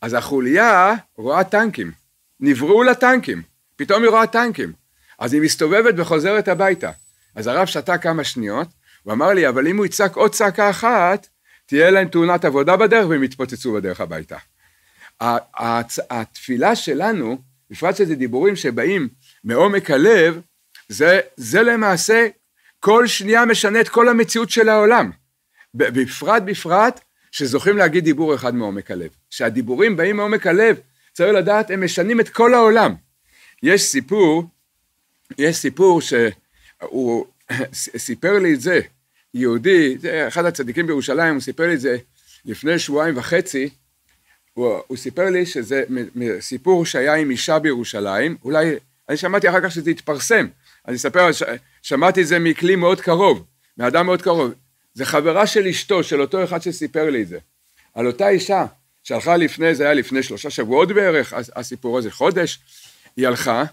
Speaker 1: אז החוליה רואה טנקים, נבראו לה טנקים, פתאום היא רואה טנקים. אז היא מסתובבת וחוזרת הביתה. אז הרב שתה כמה שניות, הוא אמר לי, אבל אם הוא יצעק עוד צעקה אחת, תהיה להם תאונת עבודה בדרך והם יתפוצצו בדרך הביתה. התפילה שלנו, בפרט שזה דיבורים שבאים מעומק הלב, זה, זה למעשה כל שנייה משנה את כל המציאות של העולם. בפרט בפרט שזוכים להגיד דיבור אחד מעומק הלב. כשהדיבורים באים מעומק הלב, צריך לדעת, הם משנים את כל העולם. יש סיפור יש סיפור שהוא <laughs> סיפר לי את זה, יהודי, זה אחד הצדיקים בירושלים, הוא סיפר לי את זה לפני שבועיים וחצי, הוא, הוא סיפר לי שזה סיפור שהיה עם אישה בירושלים, אולי, אני שמעתי אחר כך שזה התפרסם, אני אספר, ש, שמעתי את זה מכלי מאוד קרוב, מאדם מאוד קרוב, זה חברה של אשתו, של אותו אחד שסיפר לי את זה, על אותה אישה שהלכה לפני, זה היה לפני שלושה שבועות בערך, הסיפור הזה, חודש, היא הלכה,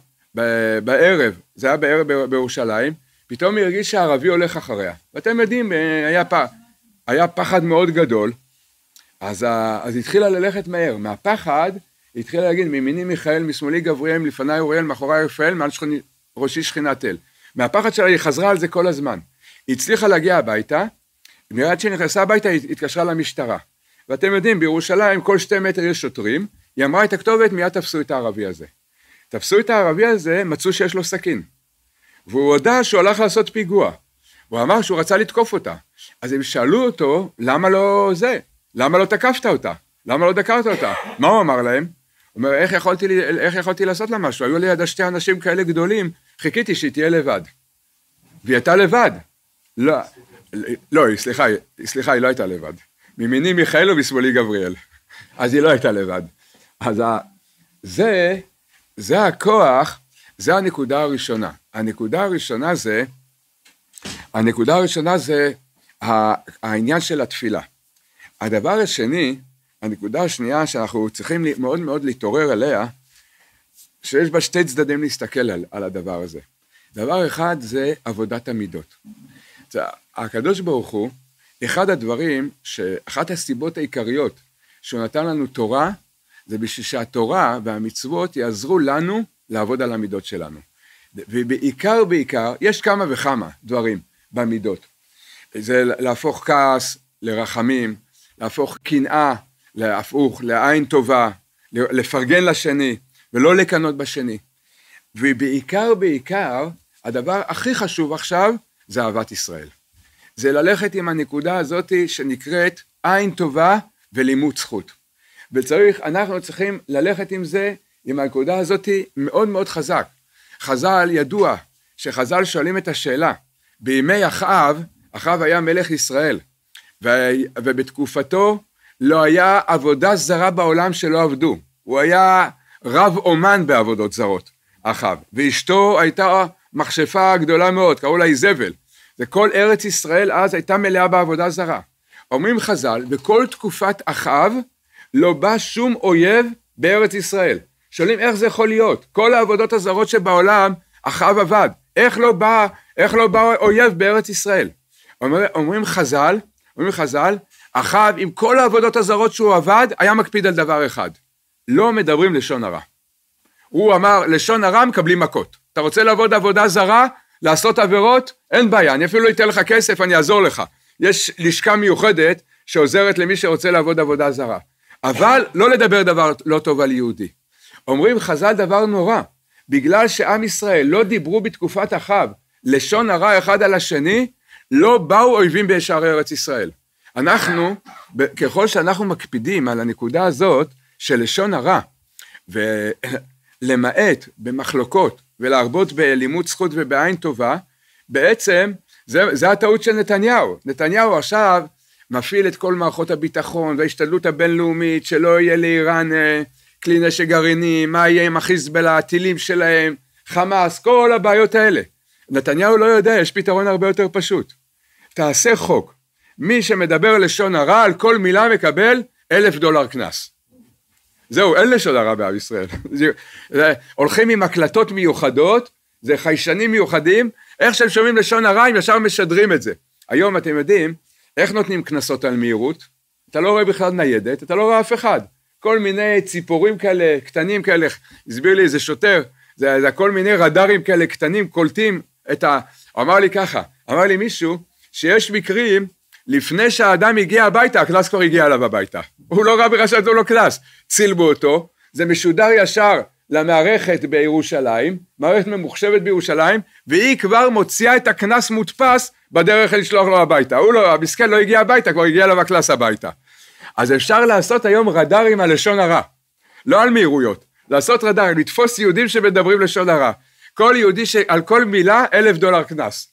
Speaker 1: בערב, זה היה בערב בירושלים, פתאום היא הרגישה שהערבי הולך אחריה. ואתם יודעים, אה, היה, פ... היה פחד מאוד גדול, אז, ה... אז התחילה ללכת מהר. מהפחד, היא התחילה להגיד, מימיני מיכאל, משמאלי גבריאל, לפניי אוריאל, מאחורי רפאל, מעל שכנ... ראשי שכינת אל. מהפחד שלה, היא חזרה על זה כל הזמן. היא הצליחה להגיע הביתה, מיד שהיא נכנסה הביתה, היא התקשרה למשטרה. ואתם יודעים, בירושלים כל שתי מטר יש שוטרים, היא אמרה את הכתובת, מיד תפסו את הערבי הזה. תפסו את הערבי הזה, מצאו שיש לו סכין. והוא הודה שהוא הלך לעשות פיגוע. הוא אמר שהוא רצה לתקוף אותה. אז הם שאלו אותו, למה לא זה? למה לא תקפת אותה? למה לא דקרת אותה? מה הוא אמר להם? הוא אומר, איך יכולתי, איך יכולתי לעשות לה משהו? היו לידה שתי אנשים כאלה גדולים, חיכיתי שהיא תהיה לבד. והיא הייתה לבד. לא, לא, סליחה, סליחה, היא לא הייתה לבד. מימיני מיכאל ומשמאלי גבריאל. אז היא לא הייתה לבד. אז ה... זה זה הכוח, זה הנקודה הראשונה. הנקודה הראשונה זה, הנקודה הראשונה זה העניין של התפילה. הדבר השני, הנקודה השנייה שאנחנו צריכים מאוד מאוד להתעורר עליה, שיש בה שתי צדדים להסתכל על, על הדבר הזה. דבר אחד זה עבודת המידות. הקדוש ברוך הוא, אחד הדברים, אחת הסיבות העיקריות שהוא נתן לנו תורה, זה בשביל שהתורה והמצוות יעזרו לנו לעבוד על המידות שלנו. ובעיקר בעיקר, יש כמה וכמה דברים במידות. זה להפוך כעס לרחמים, להפוך קנאה להפוך, לעין טובה, לפרגן לשני ולא לקנות בשני. ובעיקר בעיקר, הדבר הכי חשוב עכשיו זה אהבת ישראל. זה ללכת עם הנקודה הזאת שנקראת עין טובה ולימוד זכות. וצריך, אנחנו צריכים ללכת עם זה, עם הנקודה הזאת מאוד מאוד חזק. חז"ל ידוע שחז"ל שואלים את השאלה, בימי אחאב, אחאב היה מלך ישראל, ו... ובתקופתו לא היה עבודה זרה בעולם שלא עבדו, הוא היה רב אומן בעבודות זרות, אחאב, ואשתו הייתה מכשפה גדולה מאוד, קראו לה איזבל, וכל ארץ ישראל אז הייתה מלאה בעבודה זרה. אומרים חז"ל, בכל תקופת אחאב לא בא שום אויב בארץ ישראל. שואלים איך זה יכול להיות? כל העבודות הזרות שבעולם, אחאב עבד. איך לא בא, איך לא בא אויב בארץ ישראל? אומר, אומרים חז"ל, אומרים חז"ל, אחאב עם כל העבודות הזרות שהוא עבד, היה מקפיד על דבר אחד. לא מדברים לשון הרע. הוא אמר, לשון הרע מקבלים מכות. אתה רוצה לעבוד עבודה זרה, לעשות עבירות, אין בעיה, אני אפילו לא אתן לך כסף, אני אעזור לך. יש לשכה מיוחדת שעוזרת למי שרוצה לעבוד עבודה זרה. אבל לא לדבר דבר לא טוב על יהודי. אומרים חז"ל דבר נורא, בגלל שעם ישראל לא דיברו בתקופת אחאב לשון הרע אחד על השני, לא באו אויבים בשערי ארץ ישראל. אנחנו, ככל שאנחנו מקפידים על הנקודה הזאת של לשון הרע, ולמעט במחלוקות ולהרבות בלימוד זכות ובעין טובה, בעצם זה, זה הטעות של נתניהו. נתניהו עכשיו מפעיל את כל מערכות הביטחון וההשתדלות הבינלאומית שלא יהיה לאיראן אה, כלי נשק גרעיני, מה יהיה עם החיזבאללה, הטילים שלהם, חמאס, כל הבעיות האלה. נתניהו לא יודע, יש פתרון הרבה יותר פשוט. תעשה חוק. מי שמדבר לשון הרע על כל מילה מקבל אלף דולר קנס. זהו, אין לשון הרע בעם ישראל. <laughs> הולכים עם הקלטות מיוחדות, זה חיישנים מיוחדים, איך שהם שומעים לשון הרע הם ישר משדרים את זה. היום אתם יודעים, איך נותנים קנסות על מהירות? אתה לא רואה בכלל ניידת, אתה לא רואה אף אחד. כל מיני ציפורים כאלה, קטנים כאלה, הסביר לי איזה שוטר, זה, זה כל מיני רדארים כאלה קטנים, קולטים את ה... אמר לי ככה, אמר לי מישהו, שיש מקרים, לפני שהאדם הגיע הביתה, הקלאס כבר הגיע אליו הביתה. הוא לא ראה בגלל שנתנו לא קלאס. צילמו אותו, זה משודר ישר למערכת בירושלים, מערכת ממוחשבת בירושלים, והיא כבר מוציאה את הקנס מודפס בדרך לשלוח לו הביתה. הוא לא, המסכן לא הגיע הביתה, כבר הגיע אליו הקלאס הביתה. אז אפשר לעשות היום רדארים על לשון הרע, לא על מהירויות, לעשות רדארים, לתפוס יהודים שמדברים לשון הרע. כל יהודי שעל כל מילה אלף דולר קנס.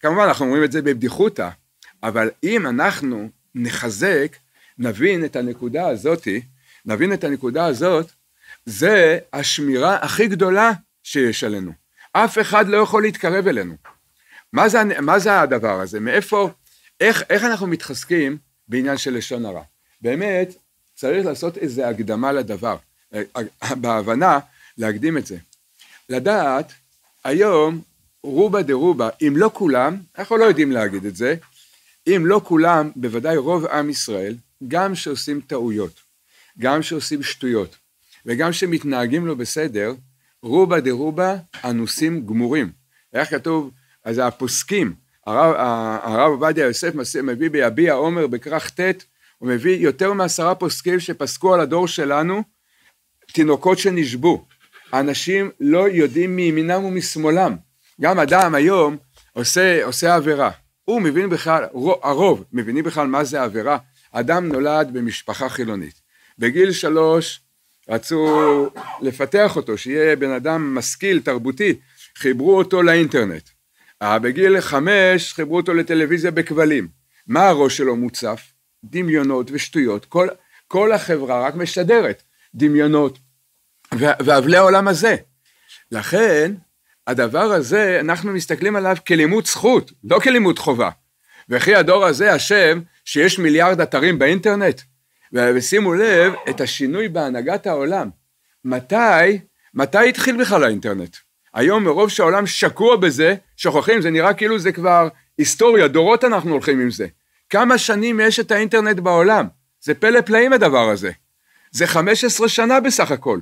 Speaker 1: כמובן אנחנו אומרים את זה בבדיחותא, אבל אם אנחנו נחזק, נבין את הנקודה הזאתי, נבין את הנקודה הזאת, זה השמירה הכי גדולה שיש עלינו. אף אחד לא יכול להתקרב אלינו. מה זה, מה זה הדבר הזה? מאיפה, איך, איך אנחנו מתחזקים בעניין של לשון הרע? באמת, צריך לעשות איזו הקדמה לדבר, אה, אה, בהבנה להקדים את זה. לדעת, היום רובה דרובה, אם לא כולם, אנחנו לא יודעים להגיד את זה, אם לא כולם, בוודאי רוב עם ישראל, גם שעושים טעויות, גם שעושים שטויות, וגם כשמתנהגים לא בסדר, רובה דרובה אנוסים גמורים. איך כתוב, אז הפוסקים, הרב עובדיה יוסף מביא ביביע עומר בכרך ט', הוא מביא יותר מעשרה פוסקים שפסקו על הדור שלנו, תינוקות שנשבו. אנשים לא יודעים מימינם ומשמאלם. גם אדם היום עושה, עושה עבירה. הוא מבין בכלל, הרוב מבינים בכלל מה זה עבירה. אדם נולד במשפחה חילונית. בגיל שלוש רצו לפתח אותו, שיהיה בן אדם משכיל, תרבותי, חיברו אותו לאינטרנט. אה, בגיל חמש חיברו אותו לטלוויזיה בכבלים. מה הראש שלו מוצף? דמיונות ושטויות. כל, כל החברה רק משדרת דמיונות ואבלי העולם הזה. לכן, הדבר הזה, אנחנו מסתכלים עליו כלימוד זכות, לא כלימוד חובה. וכי הדור הזה אשם שיש מיליארד אתרים באינטרנט? ושימו לב את השינוי בהנהגת העולם. מתי, מתי התחיל בכלל האינטרנט? היום מרוב שהעולם שקוע בזה, שוכחים, זה נראה כאילו זה כבר היסטוריה, דורות אנחנו הולכים עם זה. כמה שנים יש את האינטרנט בעולם? זה פלא פלאים הדבר הזה. זה 15 שנה בסך הכל.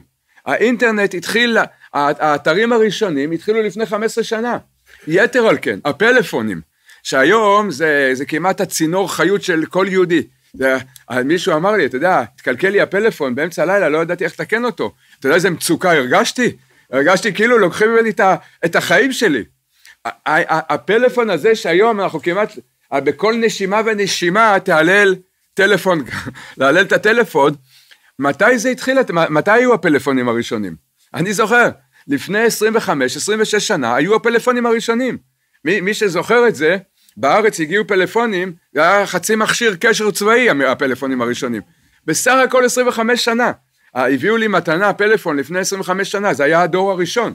Speaker 1: האינטרנט התחיל, האתרים הראשונים התחילו לפני 15 שנה. יתר על כן, הפלאפונים, שהיום זה, זה כמעט הצינור חיות של כל יהודי. אה, מישהו אמר לי, אתה יודע, התקלקל לי הפלאפון באמצע הלילה, לא ידעתי איך לתקן אותו. אתה יודע איזה מצוקה הרגשתי? הרגשתי כאילו לוקחים ממני את החיים שלי. הפלאפון הזה שהיום אנחנו כמעט, אה, בכל נשימה ונשימה תהלל טלפון, להלל <laughs> את הטלפון, מתי זה התחיל, מתי היו הפלאפונים הראשונים? אני זוכר, לפני 25-26 שנה היו הפלאפונים הראשונים. מי, מי שזוכר את זה, בארץ הגיעו פלאפונים, זה היה חצי מכשיר קשר צבאי הפלאפונים הראשונים. בסך הכל 25 שנה. אה, הביאו לי מתנה פלאפון לפני 25 שנה, זה היה הדור הראשון.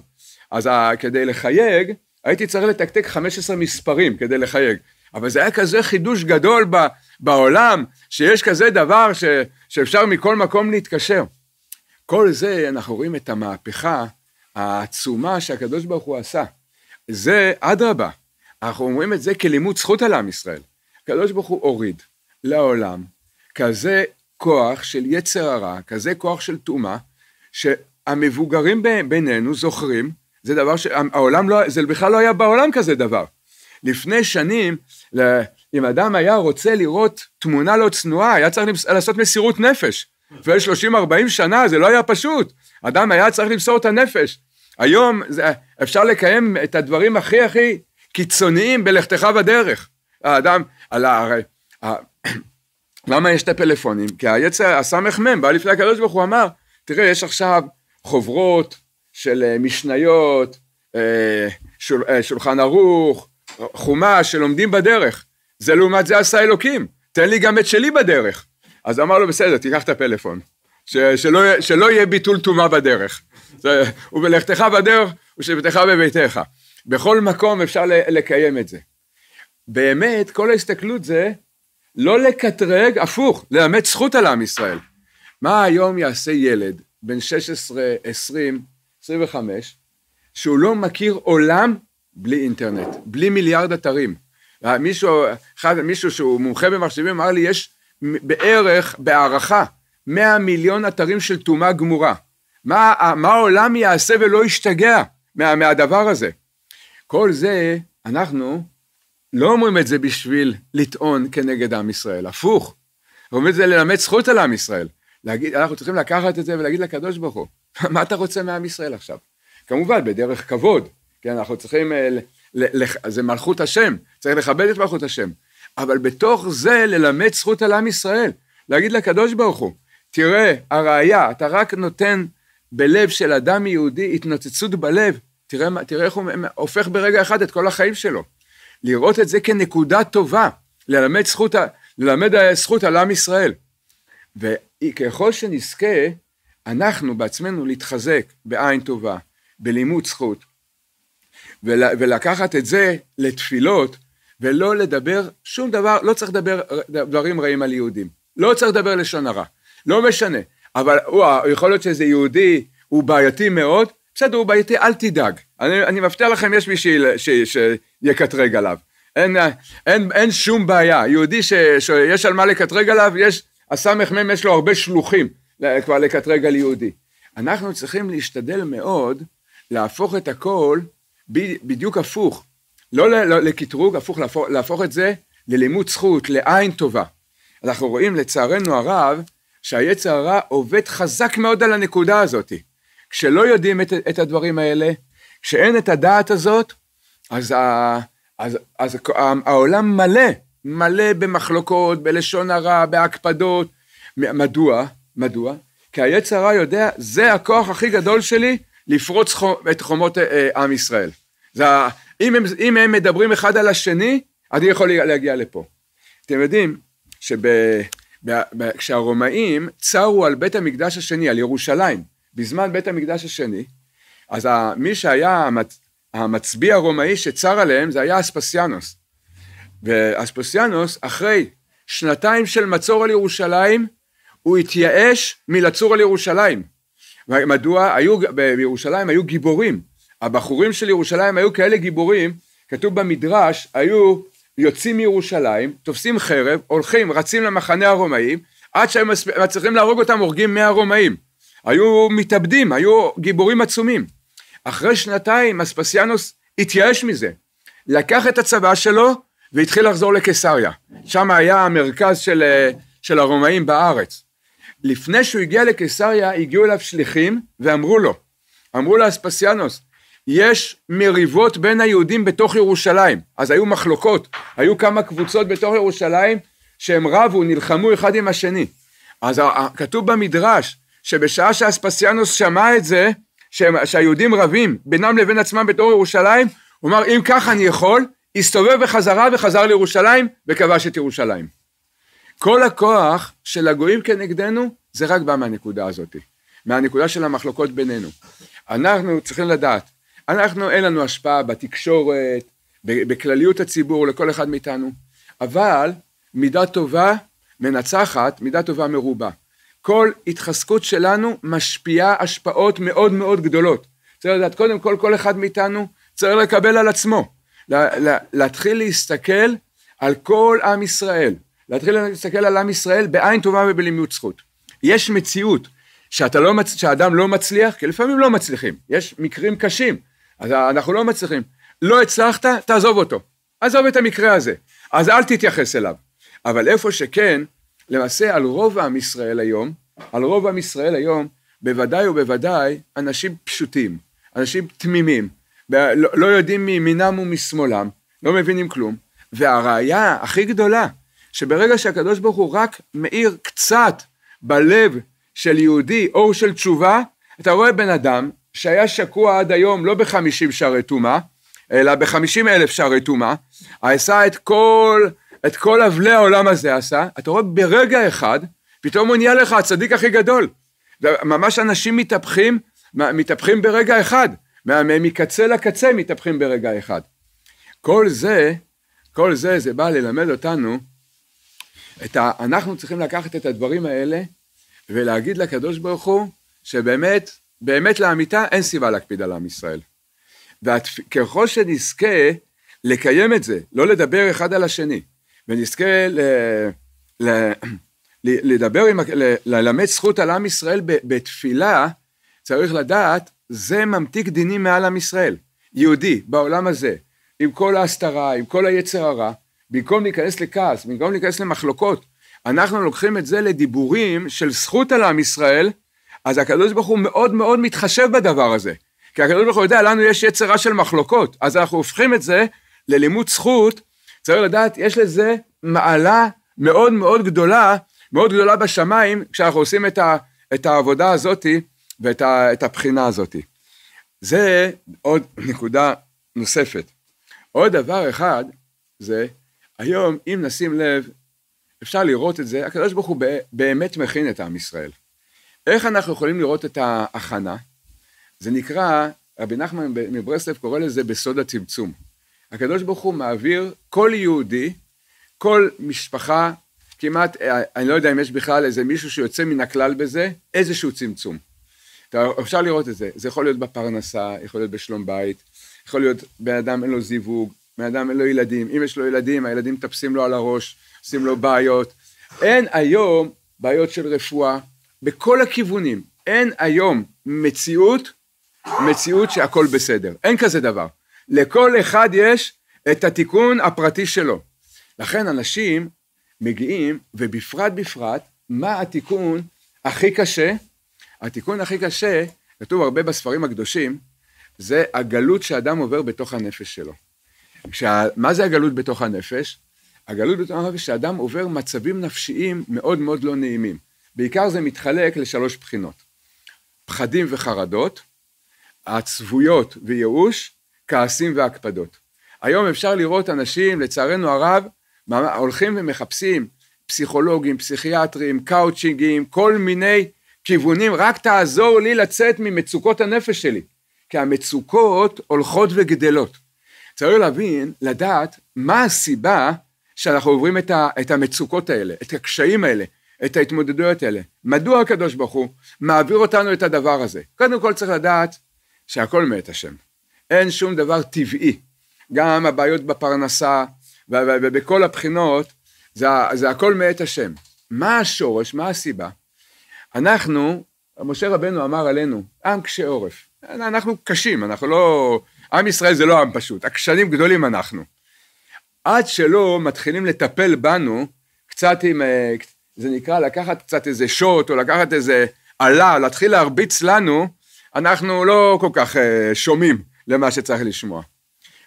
Speaker 1: אז אה, כדי לחייג, הייתי צריך לתקתק 15 מספרים כדי לחייג. אבל זה היה כזה חידוש גדול בעולם, שיש כזה דבר ש, שאפשר מכל מקום להתקשר. כל זה, אנחנו רואים את המהפכה העצומה שהקדוש ברוך הוא עשה. זה, אדרבה, אנחנו אומרים את זה כלימוד זכות על עם ישראל. הקדוש ברוך הוא הוריד לעולם כזה כוח של יצר הרע, כזה כוח של טומאה, שהמבוגרים בינינו זוכרים, זה דבר שהעולם לא, זה בכלל לא היה בעולם כזה דבר. לפני שנים, אם אדם היה רוצה לראות תמונה לא צנועה, היה צריך לעשות מסירות נפש. לפני 30-40 שנה זה לא היה פשוט, אדם היה צריך למסור את הנפש. היום זה, אפשר לקיים את הדברים הכי הכי קיצוניים בלכתך בדרך. האדם, על הרי, <clears throat> למה יש את הפלאפונים? כי היצר, הסמ"ך הסמ"ם בא לפני הקדוש ברוך הוא אמר, תראה, יש עכשיו חוברות של אה, משניות, אה, שול, אה, שולחן ערוך, חומה, שלומדים בדרך. זה לעומת זה עשה אלוקים, תן לי גם את שלי בדרך. אז אמר לו, בסדר, תיקח את הפלאפון. ש, שלא, שלא יהיה ביטול טומאה בדרך. ובלכתך בדרך ושבתך בביתך. בכל מקום אפשר לקיים את זה. באמת, כל ההסתכלות זה לא לקטרג, הפוך, לאמץ זכות על עם ישראל. מה היום יעשה ילד בן 16, 20, 25, שהוא לא מכיר עולם בלי אינטרנט, בלי מיליארד אתרים. מישהו, אחד, מישהו שהוא מומחה במחשבים אמר לי, יש בערך, בהערכה, 100 מיליון אתרים של טומאה גמורה. מה, מה העולם יעשה ולא ישתגע מה, מהדבר הזה? כל זה, אנחנו לא אומרים את זה בשביל לטעון כנגד עם ישראל, הפוך. אומרים את זה ללמד זכות על עם ישראל. להגיד, אנחנו צריכים לקחת את זה ולהגיד לקדוש ברוך הוא, <laughs> מה אתה רוצה מעם ישראל עכשיו? כמובן, בדרך כבוד, כן, אנחנו צריכים, אה, ל, ל, ל, זה מלכות השם, צריך לכבד את מלכות השם, אבל בתוך זה ללמד זכות על עם ישראל, להגיד לקדוש ברוך הוא, תראה, הראייה, אתה רק נותן בלב של אדם יהודי התנוצצות בלב, תראה, תראה איך הוא הופך ברגע אחד את כל החיים שלו. לראות את זה כנקודה טובה, ללמד זכות, ללמד אה, זכות על עם ישראל. וככל שנזכה, אנחנו בעצמנו להתחזק בעין טובה, בלימוד זכות, ולקחת את זה לתפילות, ולא לדבר שום דבר, לא צריך לדבר דברים רעים על יהודים. לא צריך לדבר לשון הרע, לא משנה. אבל ווא, יכול להיות שזה יהודי, הוא בעייתי מאוד, בסדר, הוא בעייתי, אל תדאג. אני, אני מבטיח לכם, יש מי שיקטרג עליו. אין, אין, אין שום בעיה. יהודי ש, שיש על מה לקטרג עליו, יש, הסמ"מ יש לו הרבה שלוחים כבר לקטרג על יהודי. אנחנו צריכים להשתדל מאוד להפוך את הכל ב, בדיוק הפוך. לא, לא, לא לקטרוג, הפוך, להפוך, להפוך את זה ללימוד זכות, לעין טובה. אנחנו רואים לצערנו הרב שהיצר הרע עובד חזק מאוד על הנקודה הזאת. כשלא יודעים את, את הדברים האלה, שאין את הדעת הזאת, אז, ה, אז, אז העולם מלא, מלא במחלוקות, בלשון הרע, בהקפדות. מדוע? מדוע? כי היצר הרע יודע, זה הכוח הכי גדול שלי לפרוץ חומ, את חומות אה, אה, עם ישראל. זה, אם, הם, אם הם מדברים אחד על השני, אני יכול להגיע לפה. אתם יודעים שכשהרומאים צרו על בית המקדש השני, על ירושלים, בזמן בית המקדש השני, אז מי שהיה המצביא הרומאי שצר עליהם זה היה אספסיאנוס. ואספסיאנוס אחרי שנתיים של מצור על ירושלים הוא התייאש מלצור על ירושלים. מדוע? היו, בירושלים היו גיבורים. הבחורים של ירושלים היו כאלה גיבורים, כתוב במדרש, היו יוצאים מירושלים, תופסים חרב, הולכים, רצים למחנה הרומאים, עד שהם מצליחים להרוג אותם, הורגים 100 רומאים. היו מתאבדים, היו גיבורים עצומים. אחרי שנתיים אספסיאנוס התייאש מזה, לקח את הצבא שלו והתחיל לחזור לקיסריה, שם היה המרכז של, אה, של הרומאים בארץ. לפני שהוא הגיע לקיסריה הגיעו אליו שליחים ואמרו לו, אמרו לאספסיאנוס, יש מריבות בין היהודים בתוך ירושלים, אז היו מחלוקות, היו כמה קבוצות בתוך ירושלים שהם רבו, נלחמו אחד עם השני. אז כתוב במדרש שבשעה שאספסיאנוס שמע את זה, שהם, שהיהודים רבים בינם לבין עצמם בתור ירושלים, הוא אמר אם כך אני יכול, הסתובב בחזרה וחזר לירושלים וכבש את ירושלים. כל הכוח של הגויים כנגדנו זה רק בא מהנקודה הזאת, מהנקודה של המחלוקות בינינו. אנחנו צריכים לדעת, אנחנו אין לנו השפעה בתקשורת, בכלליות הציבור, לכל אחד מאיתנו, אבל מידה טובה מנצחת, מידה טובה מרובה. כל התחזקות שלנו משפיעה השפעות מאוד מאוד גדולות. צריך לדעת, קודם כל, כל אחד מאיתנו צריך לקבל על עצמו. לה, לה, להתחיל להסתכל על כל עם ישראל. להתחיל להסתכל על עם ישראל בעין טובה ובלימוד זכות. יש מציאות שאתה לא מצ... שאדם לא מצליח, כי לפעמים לא מצליחים. יש מקרים קשים, אז אנחנו לא מצליחים. לא הצלחת, תעזוב אותו. עזוב את המקרה הזה. אז אל תתייחס אליו. אבל איפה שכן, למעשה על רוב עם ישראל היום, על רוב עם ישראל היום, בוודאי ובוודאי אנשים פשוטים, אנשים תמימים, לא, לא, יודעים מימינם ומשמאלם, לא מבינים כלום. והראיה הכי גדולה, שברגע שהקדוש ברוך הוא רק מאיר קצת בלב של יהודי אור של תשובה, אתה רואה בן אדם שהיה שקוע עד היום לא בחמישים שערי טומאה, אלא בחמישים אלף שערי טומאה, עשה את כל את כל אבלי העולם הזה עשה, אתה רואה ברגע אחד, פתאום הוא נהיה לך הצדיק הכי גדול. ממש אנשים מתהפכים, מתהפכים ברגע אחד, מקצה לקצה מתהפכים ברגע אחד. כל זה, כל זה, זה בא ללמד אותנו, את ה, אנחנו צריכים לקחת את הדברים האלה ולהגיד לקדוש ברוך הוא, שבאמת, באמת לאמיתה אין סיבה להקפיד על עם ישראל. וככל שנזכה לקיים את זה, לא לדבר אחד על השני, ונזכה ל, ל, לדבר, עם, ללמד זכות על עם ישראל בתפילה, צריך לדעת, זה ממתיק דינים מעל עם ישראל. יהודי, בעולם הזה, עם כל ההסתרה, עם כל היצר הרע, במקום להיכנס לכעס, במקום להיכנס למחלוקות, אנחנו לוקחים את זה לדיבורים של זכות על עם ישראל, אז הקדוש ברוך הוא מאוד מאוד מתחשב בדבר הזה. כי הקדוש ברוך הוא יודע, לנו יש יצרה של מחלוקות, אז אנחנו הופכים את זה ללימוד זכות צריך לדעת, יש לזה מעלה מאוד מאוד גדולה, מאוד גדולה בשמיים, כשאנחנו עושים את, ה, את העבודה הזאתי ואת ה, את הבחינה הזאתי. זה עוד נקודה נוספת. עוד דבר אחד, זה היום, אם נשים לב, אפשר לראות את זה, הקדוש ברוך הוא באמת מכין את עם ישראל. איך אנחנו יכולים לראות את ההכנה? זה נקרא, רבי נחמן מברסלב קורא לזה בסוד הצמצום. הקדוש ברוך הוא מעביר כל יהודי, כל משפחה, כמעט, אה, אני לא יודע אם יש בכלל איזה מישהו שיוצא מן הכלל בזה, איזשהו צמצום. אפשר לראות את זה, זה יכול להיות בפרנסה, יכול להיות בשלום בית, יכול להיות בן אדם אין לו זיווג, בן אדם אין לו ילדים, אם יש לו ילדים, הילדים מטפסים לו על הראש, עושים לו בעיות. אין היום בעיות של רפואה, בכל הכיוונים, אין היום מציאות, מציאות שהכל בסדר, אין כזה דבר. לכל אחד יש את התיקון הפרטי שלו. לכן אנשים מגיעים, ובפרט בפרט, מה התיקון הכי קשה? התיקון הכי קשה, כתוב הרבה בספרים הקדושים, זה הגלות שאדם עובר בתוך הנפש שלו. כשה, מה זה הגלות בתוך הנפש? הגלות בתוך הנפש שאדם עובר מצבים נפשיים מאוד מאוד לא נעימים. בעיקר זה מתחלק לשלוש בחינות. פחדים וחרדות, עצבויות וייאוש, כעסים והקפדות. היום אפשר לראות אנשים, לצערנו הרב, הולכים ומחפשים פסיכולוגים, פסיכיאטרים, קאוצ'ינגים, כל מיני כיוונים, רק תעזור לי לצאת ממצוקות הנפש שלי. כי המצוקות הולכות וגדלות. צריך להבין, לדעת מה הסיבה שאנחנו עוברים את, ה, את המצוקות האלה, את הקשיים האלה, את ההתמודדויות האלה. מדוע הקדוש ברוך הוא מעביר אותנו את הדבר הזה? קודם כל צריך לדעת שהכל מאת השם. אין שום דבר טבעי. גם הבעיות בפרנסה ובכל הבחינות, זה, זה הכל מאת השם. מה השורש, מה הסיבה? אנחנו, משה רבנו אמר עלינו, עם קשה עורף. אנחנו קשים, אנחנו לא... עם ישראל זה לא עם פשוט, עקשנים גדולים אנחנו. עד שלא מתחילים לטפל בנו, קצת עם... אה, זה נקרא לקחת קצת איזה שוט, או לקחת איזה עלה, להתחיל להרביץ לנו, אנחנו לא כל כך אה, שומעים. למה שצריך לשמוע.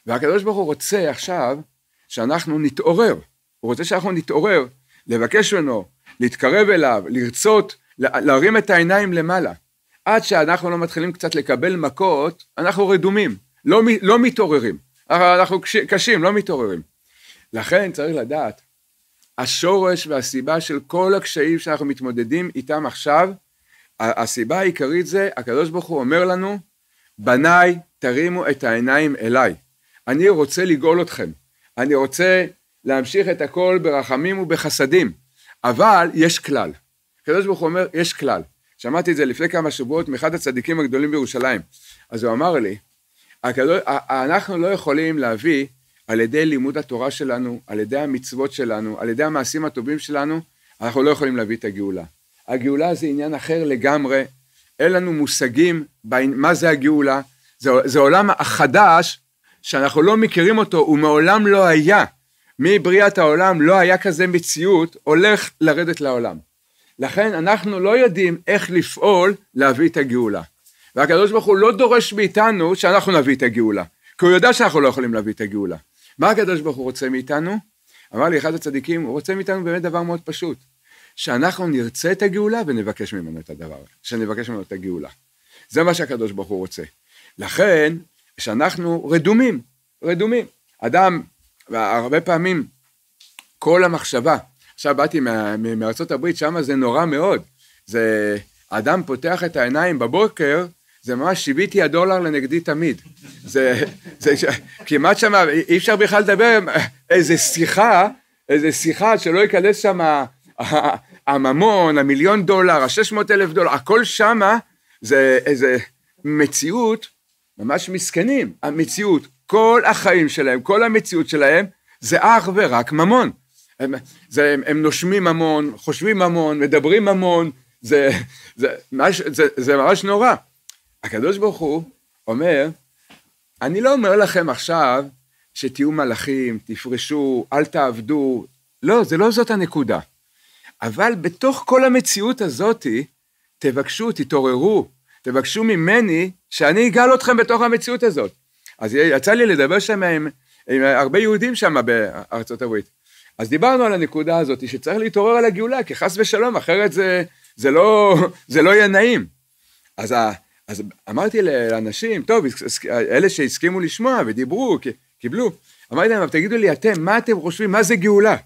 Speaker 1: והקדוש ברוך הוא רוצה עכשיו שאנחנו נתעורר, הוא רוצה שאנחנו נתעורר, לבקש ממנו, להתקרב אליו, לרצות, להרים את העיניים למעלה. עד שאנחנו לא מתחילים קצת לקבל מכות, אנחנו רדומים, לא, לא מתעוררים. אנחנו קשים, לא מתעוררים. לכן צריך לדעת, השורש והסיבה של כל הקשיים שאנחנו מתמודדים איתם עכשיו, הסיבה העיקרית זה, הקדוש ברוך הוא אומר לנו, בניי, תרימו את העיניים אליי. אני רוצה לגאול אתכם. אני רוצה להמשיך את הכל ברחמים ובחסדים. אבל יש כלל. הקדוש ברוך הוא אומר, יש כלל. שמעתי את זה לפני כמה שבועות מאחד הצדיקים הגדולים בירושלים. אז הוא אמר לי, הקדוש, אנחנו לא יכולים להביא על ידי לימוד התורה שלנו, על ידי המצוות שלנו, על ידי המעשים הטובים שלנו, אנחנו לא יכולים להביא את הגאולה. הגאולה זה עניין אחר לגמרי אין לנו מושגים מה זה הגאולה, זה, זה עולם החדש שאנחנו לא מכירים אותו, הוא מעולם לא היה. מבריאת העולם לא היה כזה מציאות הולך לרדת לעולם. לכן אנחנו לא יודעים איך לפעול להביא את הגאולה. והקדוש ברוך הוא לא דורש מאיתנו שאנחנו נביא את הגאולה, כי הוא יודע שאנחנו לא יכולים להביא את הגאולה. מה הקדוש ברוך הוא רוצה מאיתנו? אמר לי אחד הצדיקים, הוא רוצה מאיתנו באמת דבר מאוד פשוט. שאנחנו נרצה את הגאולה ונבקש ממנו את הדבר, שנבקש ממנו את הגאולה. זה מה שהקדוש ברוך הוא רוצה. לכן, שאנחנו רדומים, רדומים. אדם, הרבה פעמים, כל המחשבה, עכשיו באתי מה, מארצות הברית, שם זה נורא מאוד. זה, אדם פותח את העיניים בבוקר, זה ממש שיביתי הדולר לנגדי תמיד. זה, זה ש, כמעט שם, אי אפשר בכלל לדבר, איזה שיחה, איזה שיחה שלא ייכנס שם הממון, המיליון דולר, השש מאות אלף דולר, הכל שמה זה איזה מציאות, ממש מסכנים, המציאות, כל החיים שלהם, כל המציאות שלהם, זה אך ורק ממון. הם, זה, הם, הם נושמים ממון, חושבים ממון, מדברים ממון, זה, זה, מש, זה, זה ממש נורא. הקדוש ברוך הוא אומר, אני לא אומר לכם עכשיו שתהיו מלאכים, תפרשו, אל תעבדו, לא, זה לא זאת הנקודה. אבל בתוך כל המציאות הזאתי, תבקשו, תתעוררו, תבקשו ממני שאני אגל אתכם בתוך המציאות הזאת. אז יצא לי לדבר שם עם, עם הרבה יהודים שם בארצות הברית. אז דיברנו על הנקודה הזאת שצריך להתעורר על הגאולה, כי חס ושלום, אחרת זה, זה, לא, <laughs> זה לא יהיה נעים. אז, ה, אז אמרתי לאנשים, טוב, אלה שהסכימו לשמוע ודיברו, קיבלו, אמרתי להם, תגידו לי אתם, מה אתם חושבים, מה זה גאולה?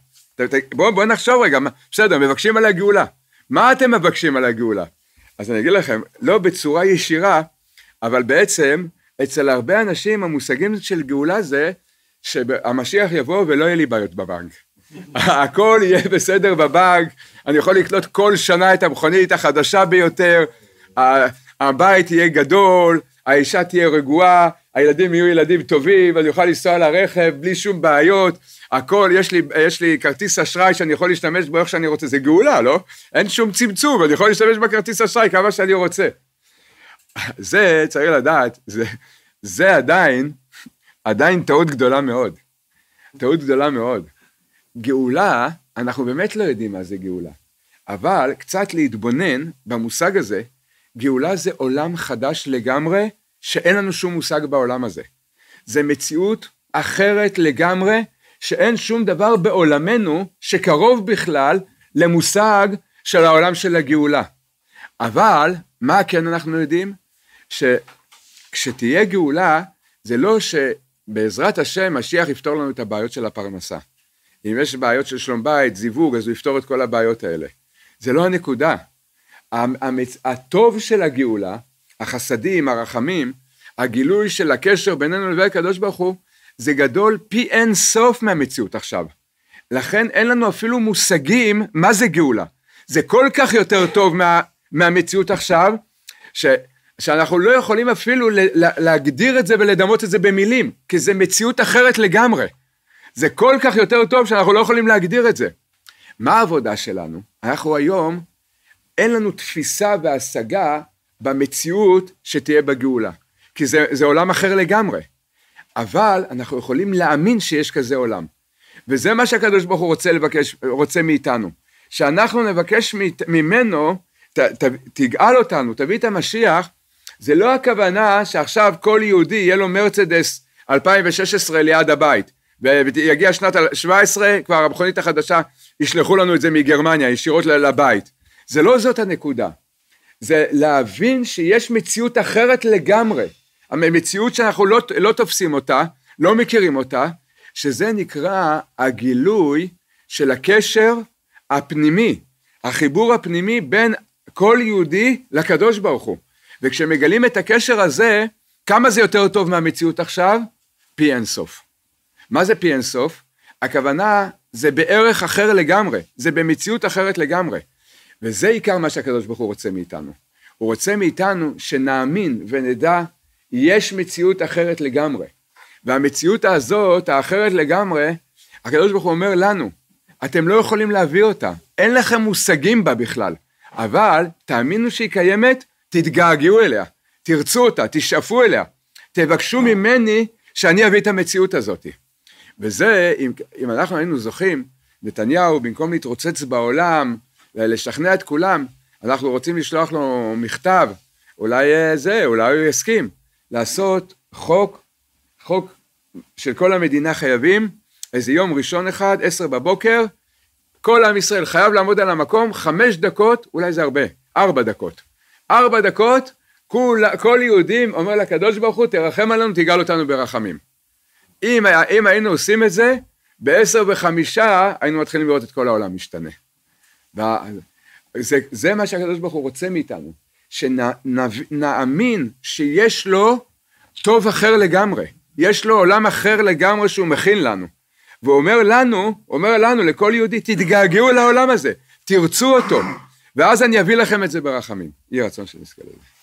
Speaker 1: בואו בוא נחשוב רגע, בסדר, מבקשים על הגאולה. מה אתם מבקשים על הגאולה? אז אני אגיד לכם, לא בצורה ישירה, אבל בעצם, אצל הרבה אנשים המושגים של גאולה זה שהמשיח יבוא ולא יהיה לי בעיות בבנק. <laughs> הכל יהיה בסדר בבנק, אני יכול לקנות כל שנה את המכונית החדשה ביותר, הבית יהיה גדול, האישה תהיה רגועה, הילדים יהיו ילדים טובים, אני אוכל לנסוע לרכב בלי שום בעיות, הכל, יש לי, יש לי כרטיס אשראי שאני יכול להשתמש בו איך שאני רוצה, זה גאולה, לא? אין שום צמצום, אני יכול להשתמש בכרטיס אשראי כמה שאני רוצה. זה, צריך לדעת, זה, זה עדיין, עדיין טעות גדולה מאוד. טעות גדולה מאוד. גאולה, אנחנו באמת לא יודעים מה זה גאולה, אבל קצת להתבונן במושג הזה, גאולה זה עולם חדש לגמרי, שאין לנו שום מושג בעולם הזה. זה מציאות אחרת לגמרי, שאין שום דבר בעולמנו שקרוב בכלל למושג של העולם של הגאולה. אבל מה כן אנחנו יודעים? שכשתהיה גאולה, זה לא שבעזרת השם משיח יפתור לנו את הבעיות של הפרנסה. אם יש בעיות של שלום בית, זיווג, אז הוא יפתור את כל הבעיות האלה. זה לא הנקודה. הטוב של הגאולה החסדים, הרחמים, הגילוי של הקשר בינינו לבין הקדוש ברוך הוא, זה גדול פי אין סוף מהמציאות עכשיו. לכן אין לנו אפילו מושגים מה זה גאולה. זה כל כך יותר טוב מה, מהמציאות עכשיו, ש, שאנחנו לא יכולים אפילו ל, ל, להגדיר את זה ולדמות את זה במילים, כי זה מציאות אחרת לגמרי. זה כל כך יותר טוב שאנחנו לא יכולים להגדיר את זה. מה העבודה שלנו? אנחנו היום, אין לנו תפיסה והשגה במציאות שתהיה בגאולה, כי זה, זה עולם אחר לגמרי. אבל אנחנו יכולים להאמין שיש כזה עולם. וזה מה שהקדוש ברוך הוא רוצה לבקש, רוצה מאיתנו. שאנחנו נבקש ממנו, ת, ת, תגאל אותנו, תביא את המשיח, זה לא הכוונה שעכשיו כל יהודי יהיה לו מרצדס 2016 ליד הבית, ויגיע שנת 17, כבר המכונית החדשה, ישלחו לנו את זה מגרמניה, ישירות לבית. זה לא זאת הנקודה. זה להבין שיש מציאות אחרת לגמרי. המציאות שאנחנו לא, לא תופסים אותה, לא מכירים אותה, שזה נקרא הגילוי של הקשר הפנימי, החיבור הפנימי בין כל יהודי לקדוש ברוך הוא. וכשמגלים את הקשר הזה, כמה זה יותר טוב מהמציאות עכשיו? פי אינסוף. מה זה פי אינסוף? הכוונה זה בערך אחר לגמרי, זה במציאות אחרת לגמרי. וזה עיקר מה שהקדוש ברוך הוא רוצה מאיתנו. הוא רוצה מאיתנו שנאמין ונדע יש מציאות אחרת לגמרי. והמציאות הזאת, האחרת לגמרי, הקדוש ברוך הוא אומר לנו, אתם לא יכולים להביא אותה, אין לכם מושגים בה בכלל, אבל תאמינו שהיא קיימת, תתגעגעו אליה, תרצו אותה, תשאפו אליה, תבקשו ממני שאני אביא את המציאות הזאת. וזה, אם, אם אנחנו היינו זוכים, נתניהו, במקום להתרוצץ בעולם, לשכנע את כולם, אנחנו רוצים לשלוח לו מכתב, אולי אה, זה, אולי הוא יסכים, לעשות חוק, חוק של כל המדינה חייבים, איזה יום ראשון אחד, עשר בבוקר, כל עם ישראל חייב לעמוד על המקום, חמש דקות, אולי זה הרבה, ארבע דקות. ארבע דקות, כל, כל יהודים אומר לקדוש ברוך הוא, תרחם עלינו, תיגל אותנו ברחמים. אם, אם היינו עושים את זה, בעשר וחמישה היינו מתחילים לראות את כל העולם משתנה. זה, זה מה שהקדוש ברוך הוא רוצה מאיתנו, שנאמין שיש לו טוב אחר לגמרי, יש לו עולם אחר לגמרי שהוא מכין לנו. והוא אומר לנו, אומר לנו, לכל יהודי, תתגעגעו לעולם הזה, תרצו אותו, ואז אני אביא לכם את זה ברחמים. יהי רצון שנזכה לזה.